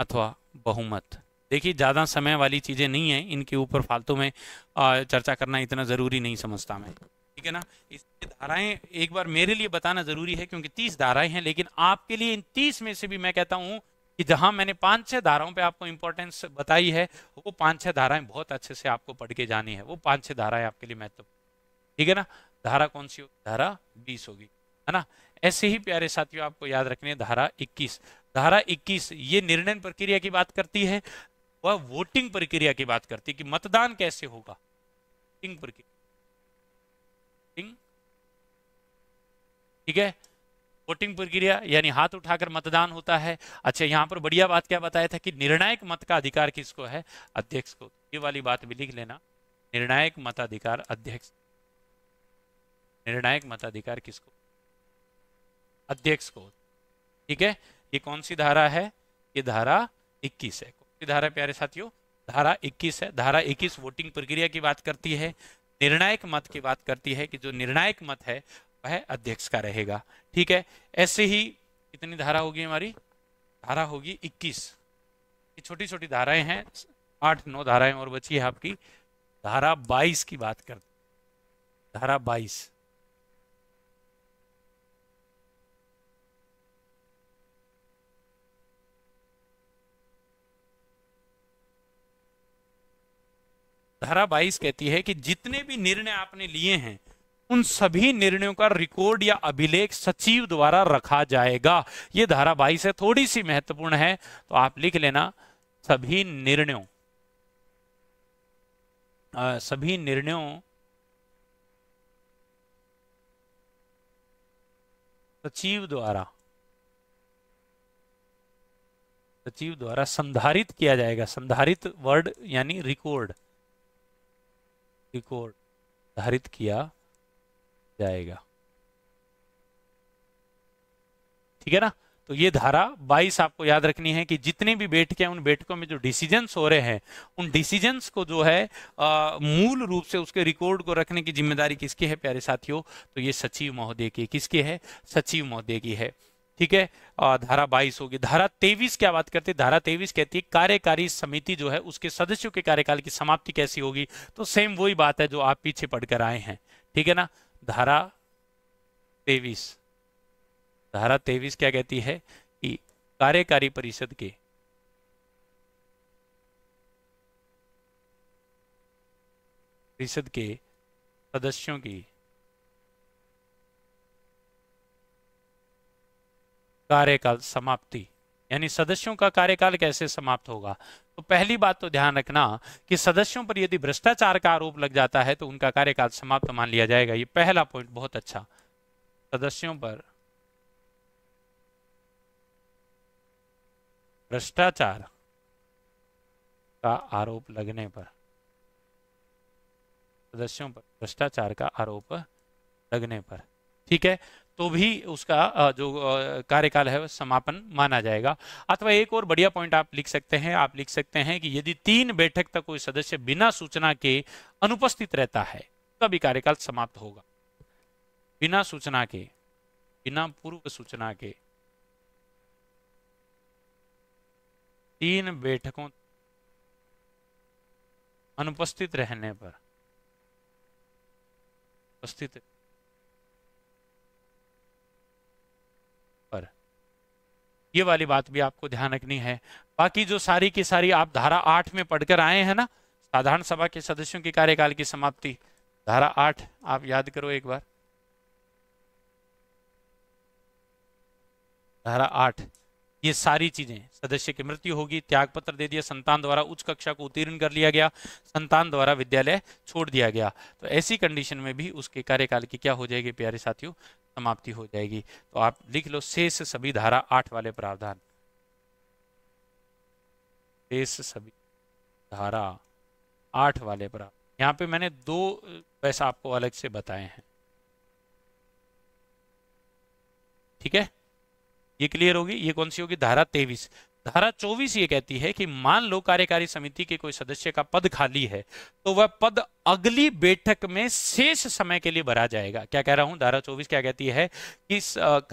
अथवा बहुमत देखिए ज़्यादा समय वाली चीज़ें नहीं है इनके ऊपर फालतू में चर्चा करना इतना ज़रूरी नहीं समझता मैं ठीक है ना इसलिए धाराएं एक बार मेरे लिए बताना जरूरी है क्योंकि तीस धाराएं हैं लेकिन आपके लिए इन तीस में से भी मैं कहता हूं कि जहां मैंने पांच छह धाराओं पे आपको इंपॉर्टेंस बताई है वो पांच छह धाराएं बहुत अच्छे से आपको पढ़ के जानी है वो पांच छह धाराएं आपके लिए महत्वपूर्ण ठीक है ना धारा कौन सी होगी धारा बीस होगी है ना ऐसे ही प्यारे साथियों आपको याद रखने धारा इक्कीस धारा इक्कीस ये निर्णय प्रक्रिया की बात करती है वह वोटिंग प्रक्रिया की बात करती है कि मतदान कैसे होगा वोटिंग प्रक्रिया वोटिंग ठीक है वोटिंग प्रक्रिया यानी हाथ उठाकर मतदान होता है अच्छा यहाँ पर बढ़िया बात क्या बताया था कि निर्णायक मत का अधिकार किसको है अध्यक्ष को ये वाली बात भी लिख लेना निर्णायक मताधिकार अध्यक्ष निर्णायक मताधिकार किसको अध्यक्ष को ठीक है ये कौन सी धारा है ये धारा 21 है कौन सी धारा प्यारे साथियों धारा 21 है धारा 21 वोटिंग प्रक्रिया की बात करती है निर्णायक मत की बात करती है कि जो निर्णायक मत है वह अध्यक्ष का रहेगा ठीक है ऐसे ही कितनी धारा होगी हमारी धारा होगी 21 ये छोटी छोटी धाराएं हैं आठ नौ धाराएं और बची है आपकी धारा 22 की बात करते धारा 22 धारा बाईस कहती है कि जितने भी निर्णय आपने लिए हैं उन सभी निर्णयों का रिकॉर्ड या अभिलेख सचिव द्वारा रखा जाएगा ये धारा बाईस है थोड़ी सी महत्वपूर्ण है तो आप लिख लेना सभी निर्णयों सभी निर्णयों सचिव द्वारा सचिव द्वारा संधारित किया जाएगा संधारित वर्ड यानी रिकॉर्ड तिथि को धारित किया जाएगा ठीक है ना तो ये धारा 22 आपको याद रखनी है कि जितने भी बैठक हैं उन बैठकों में जो डिसीजंस हो रहे हैं उन डिसीजंस को जो है आ, मूल रूप से उसके रिकॉर्ड को रखने की जिम्मेदारी किसकी है प्यारे साथियों तो ये सचिव महोदय की किसकी है सचिव महोदय की है ठीक है धारा बाईस होगी धारा तेईस क्या बात करते हैं धारा तेवीस कहती है कार्यकारी समिति जो है उसके सदस्यों के कार्यकाल की समाप्ति कैसी होगी तो सेम वही बात है जो आप पीछे पढ़कर आए हैं ठीक है ना धारा तेवीस धारा तेवीस क्या कहती है कि कार्यकारी परिषद के परिषद के सदस्यों की कार्यकाल समाप्ति यानी सदस्यों का कार्यकाल कैसे समाप्त होगा तो पहली बात तो ध्यान रखना कि सदस्यों पर यदि भ्रष्टाचार का आरोप लग जाता है तो उनका कार्यकाल समाप्त मान लिया जाएगा ये पहला पॉइंट बहुत अच्छा सदस्यों पर भ्रष्टाचार का आरोप लगने पर सदस्यों पर भ्रष्टाचार का आरोप लगने पर ठीक है तो भी उसका जो कार्यकाल है समापन माना जाएगा अथवा एक और बढ़िया पॉइंट आप लिख सकते हैं आप लिख सकते हैं कि यदि तीन बैठक तक कोई सदस्य बिना सूचना के अनुपस्थित रहता है तभी कार्यकाल समाप्त होगा बिना सूचना के बिना पूर्व सूचना के तीन बैठकों अनुपस्थित रहने पर उपस्थित ये वाली बात भी आपको ध्यान रखनी है बाकी जो सारी की सारी आप धारा आठ में पढ़कर आए हैं ना साधारण सभा के सदस्यों के कार्यकाल की समाप्ति धारा आठ आप याद करो एक बार धारा आठ ये सारी चीजें सदस्य की मृत्यु होगी त्याग पत्र दे दिया संतान द्वारा उच्च कक्षा को उत्तीर्ण कर लिया गया संतान द्वारा विद्यालय छोड़ दिया गया तो ऐसी कंडीशन में भी उसके कार्यकाल की क्या हो जाएगी प्यारे साथियों समाप्ति हो जाएगी तो आप लिख लो शेष सभी धारा आठ वाले प्रावधान शेष सभी धारा आठ वाले प्रावधान यहाँ पे मैंने दो पैसा आपको अलग से बताए हैं ठीक है ये क्लियर होगी ये कौन सी होगी धारा तेईस धारा 24 ये कहती है कि मान लो कार्यकारी समिति के कोई सदस्य का पद खाली है तो वह पद अगली बैठक में शेष समय के लिए भरा जाएगा क्या कह रहा हूं धारा 24 क्या कहती है कि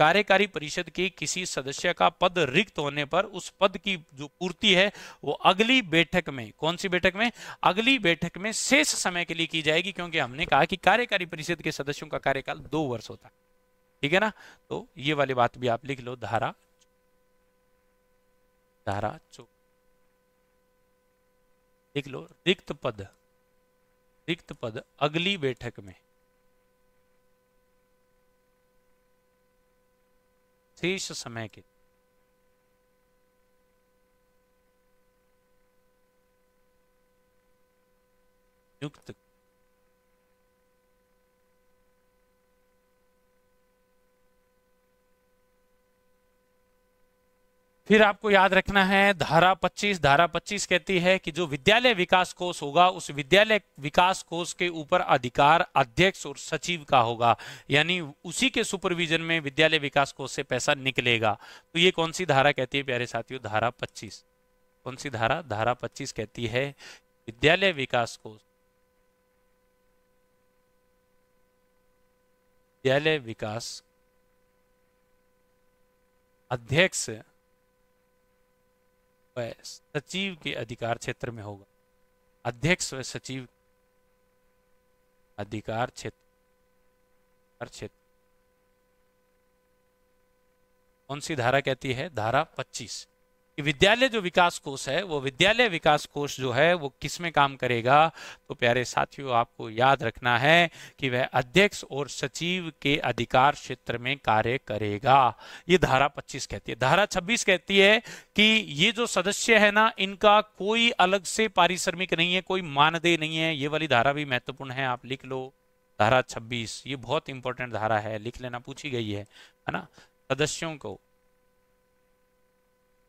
कार्यकारी परिषद के किसी सदस्य का पद रिक्त होने पर उस पद की जो पूर्ति है वो अगली बैठक में कौन सी बैठक में अगली बैठक में शेष समय के लिए की जाएगी क्योंकि हमने कहा कि कार्यकारी परिषद के सदस्यों का कार्यकाल दो वर्ष होता है ठीक है ना तो ये वाली बात भी आप लिख लो धारा धारा देख लो रिक्त पद रिक्त पद अगली बैठक में शेष समय के नियुक्त फिर आपको याद रखना है धारा 25 धारा 25 कहती है कि जो विद्यालय विकास कोष होगा उस विद्यालय विकास कोष के ऊपर अधिकार अध्यक्ष और सचिव का होगा यानी उसी के सुपरविजन में विद्यालय विकास कोष से पैसा निकलेगा तो ये कौन सी धारा कहती है प्यारे साथियों धारा 25 कौन सी धारा धारा 25 कहती है विद्यालय विकास कोष विद्यालय विकास अध्यक्ष व सचिव के अधिकार क्षेत्र में होगा अध्यक्ष व सचिव अधिकार क्षेत्र क्षेत्र कौन सी धारा कहती है धारा विद्यालय जो विकास कोष है वो विद्यालय विकास कोष जो है वो किस में काम करेगा तो प्यारे साथियों आपको याद रखना है कि वह अध्यक्ष और सचिव के अधिकार क्षेत्र में कार्य करेगा ये धारा 25 कहती है धारा 26 कहती है कि ये जो सदस्य है ना इनका कोई अलग से पारिश्रमिक नहीं है कोई मानदेय नहीं है ये वाली धारा भी महत्वपूर्ण है आप लिख लो धारा छब्बीस ये बहुत इंपॉर्टेंट धारा है लिख लेना पूछी गई है ना सदस्यों को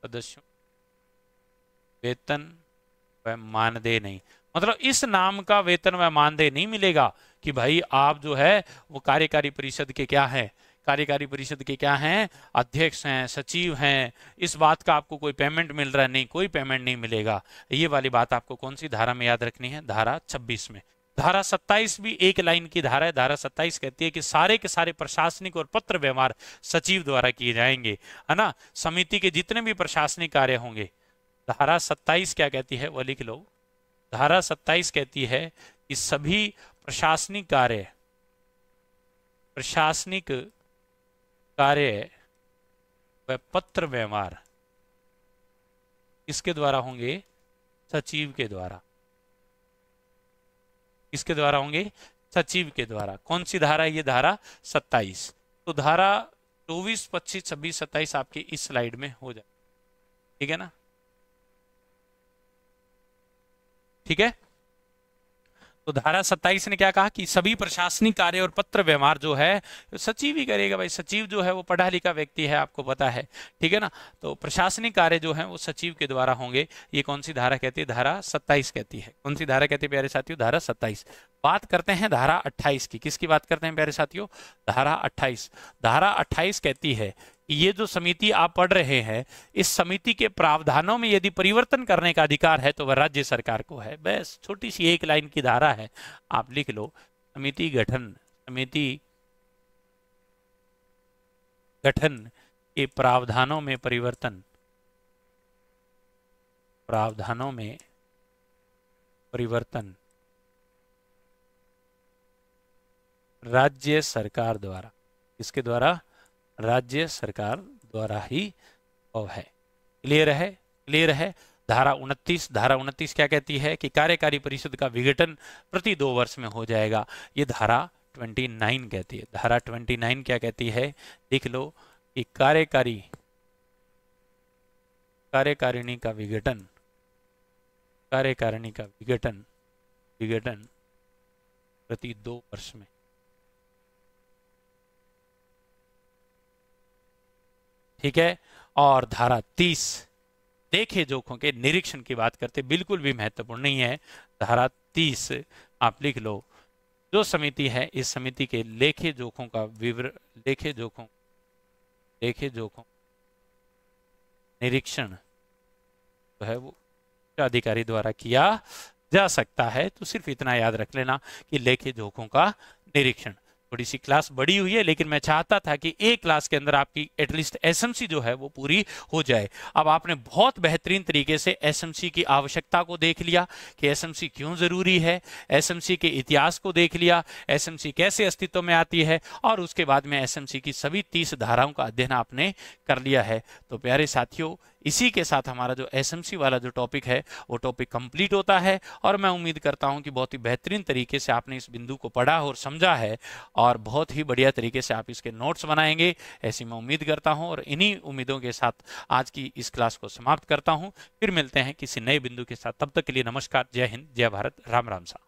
सदस्यों वेतन व मानदेय नहीं मतलब इस नाम का वेतन व मानदेय नहीं मिलेगा कि भाई आप जो है वो कार्यकारी परिषद के क्या है कार्यकारी परिषद के क्या हैं अध्यक्ष हैं सचिव हैं इस बात का आपको कोई पेमेंट मिल रहा है नहीं कोई पेमेंट नहीं मिलेगा ये वाली बात आपको कौन सी धारा में याद रखनी है धारा 26 में धारा 27 भी एक लाइन की धारा है धारा 27 कहती है कि सारे के सारे प्रशासनिक और पत्र व्यवहार सचिव द्वारा किए जाएंगे है ना समिति के जितने भी प्रशासनिक कार्य होंगे धारा 27 क्या कहती है वो लिख लो धारा 27 कहती है कि सभी प्रशासनिक कार्य प्रशासनिक कार्य व पत्र व्यवहार किसके द्वारा होंगे सचिव के द्वारा किसके द्वारा होंगे सचिव के द्वारा कौन सी धारा है ये धारा सत्ताईस तो धारा चौबीस पच्चीस छब्बीस सत्ताईस आपके इस स्लाइड में हो जाए ठीक है ना ठीक है तो धारा सत्ताईस ने क्या कहा कि सभी प्रशासनिक कार्य और पत्र व्यवहार जो है सचिव ही करेगा भाई सचिव जो है वो पढ़ा लिखा व्यक्ति है आपको पता है ठीक है ना तो प्रशासनिक कार्य जो है वो सचिव के द्वारा होंगे ये कौन सी धारा कहती है धारा सत्ताईस कहती है कौन सी धारा कहती है प्यारे साथियों धारा सत्ताईस बात करते हैं धारा 28 की किसकी बात करते हैं प्यारे साथियों धारा 28 धारा 28 कहती है कि ये जो समिति आप पढ़ रहे हैं इस समिति के प्रावधानों में यदि परिवर्तन करने का अधिकार है तो वह राज्य सरकार को है बस छोटी सी एक लाइन की धारा है आप लिख लो समिति गठन समिति गठन के प्रावधानों में परिवर्तन प्रावधानों में परिवर्तन राज्य सरकार द्वारा इसके द्वारा राज्य सरकार द्वारा ही है क्लियर है क्लियर है धारा उनतीस धारा उनतीस क्या कहती है कि कार्यकारी परिषद का विघटन प्रति दो वर्ष में हो जाएगा ये धारा 29 कहती है धारा 29 क्या कहती है लिख लो कि कार्यकारी कार्यकारिणी का विघटन कार्यकारिणी का विघटन विघटन प्रति दो वर्ष में ठीक है और धारा तीस देखे जोखों के निरीक्षण की बात करते बिल्कुल भी महत्वपूर्ण नहीं है धारा तीस आप लिख लो जो समिति है इस समिति के लेखे जोखों का विवरण लेखे जोखों लेखे जोखों निरीक्षण जो है वो अधिकारी द्वारा किया जा सकता है तो सिर्फ इतना याद रख लेना कि लेखे जोखों का निरीक्षण थोड़ी सी क्लास बड़ी हुई है लेकिन मैं चाहता था कि एक क्लास के अंदर आपकी एटलीस्ट एसएमसी जो है वो पूरी हो जाए अब आपने बहुत बेहतरीन तरीके से एसएमसी की आवश्यकता को देख लिया कि एसएमसी क्यों जरूरी है एसएमसी के इतिहास को देख लिया एसएमसी कैसे अस्तित्व में आती है और उसके बाद में एसएमसी की सभी तीस धाराओं का अध्ययन आपने कर लिया है तो प्यारे साथियों इसी के साथ हमारा जो एस वाला जो टॉपिक है वो टॉपिक कंप्लीट होता है और मैं उम्मीद करता हूं कि बहुत ही बेहतरीन तरीके से आपने इस बिंदु को पढ़ा और समझा है और बहुत ही बढ़िया तरीके से आप इसके नोट्स बनाएंगे ऐसी मैं उम्मीद करता हूं और इन्हीं उम्मीदों के साथ आज की इस क्लास को समाप्त करता हूँ फिर मिलते हैं किसी नए बिंदु के साथ तब तक के लिए नमस्कार जय हिंद जय भारत राम राम साहब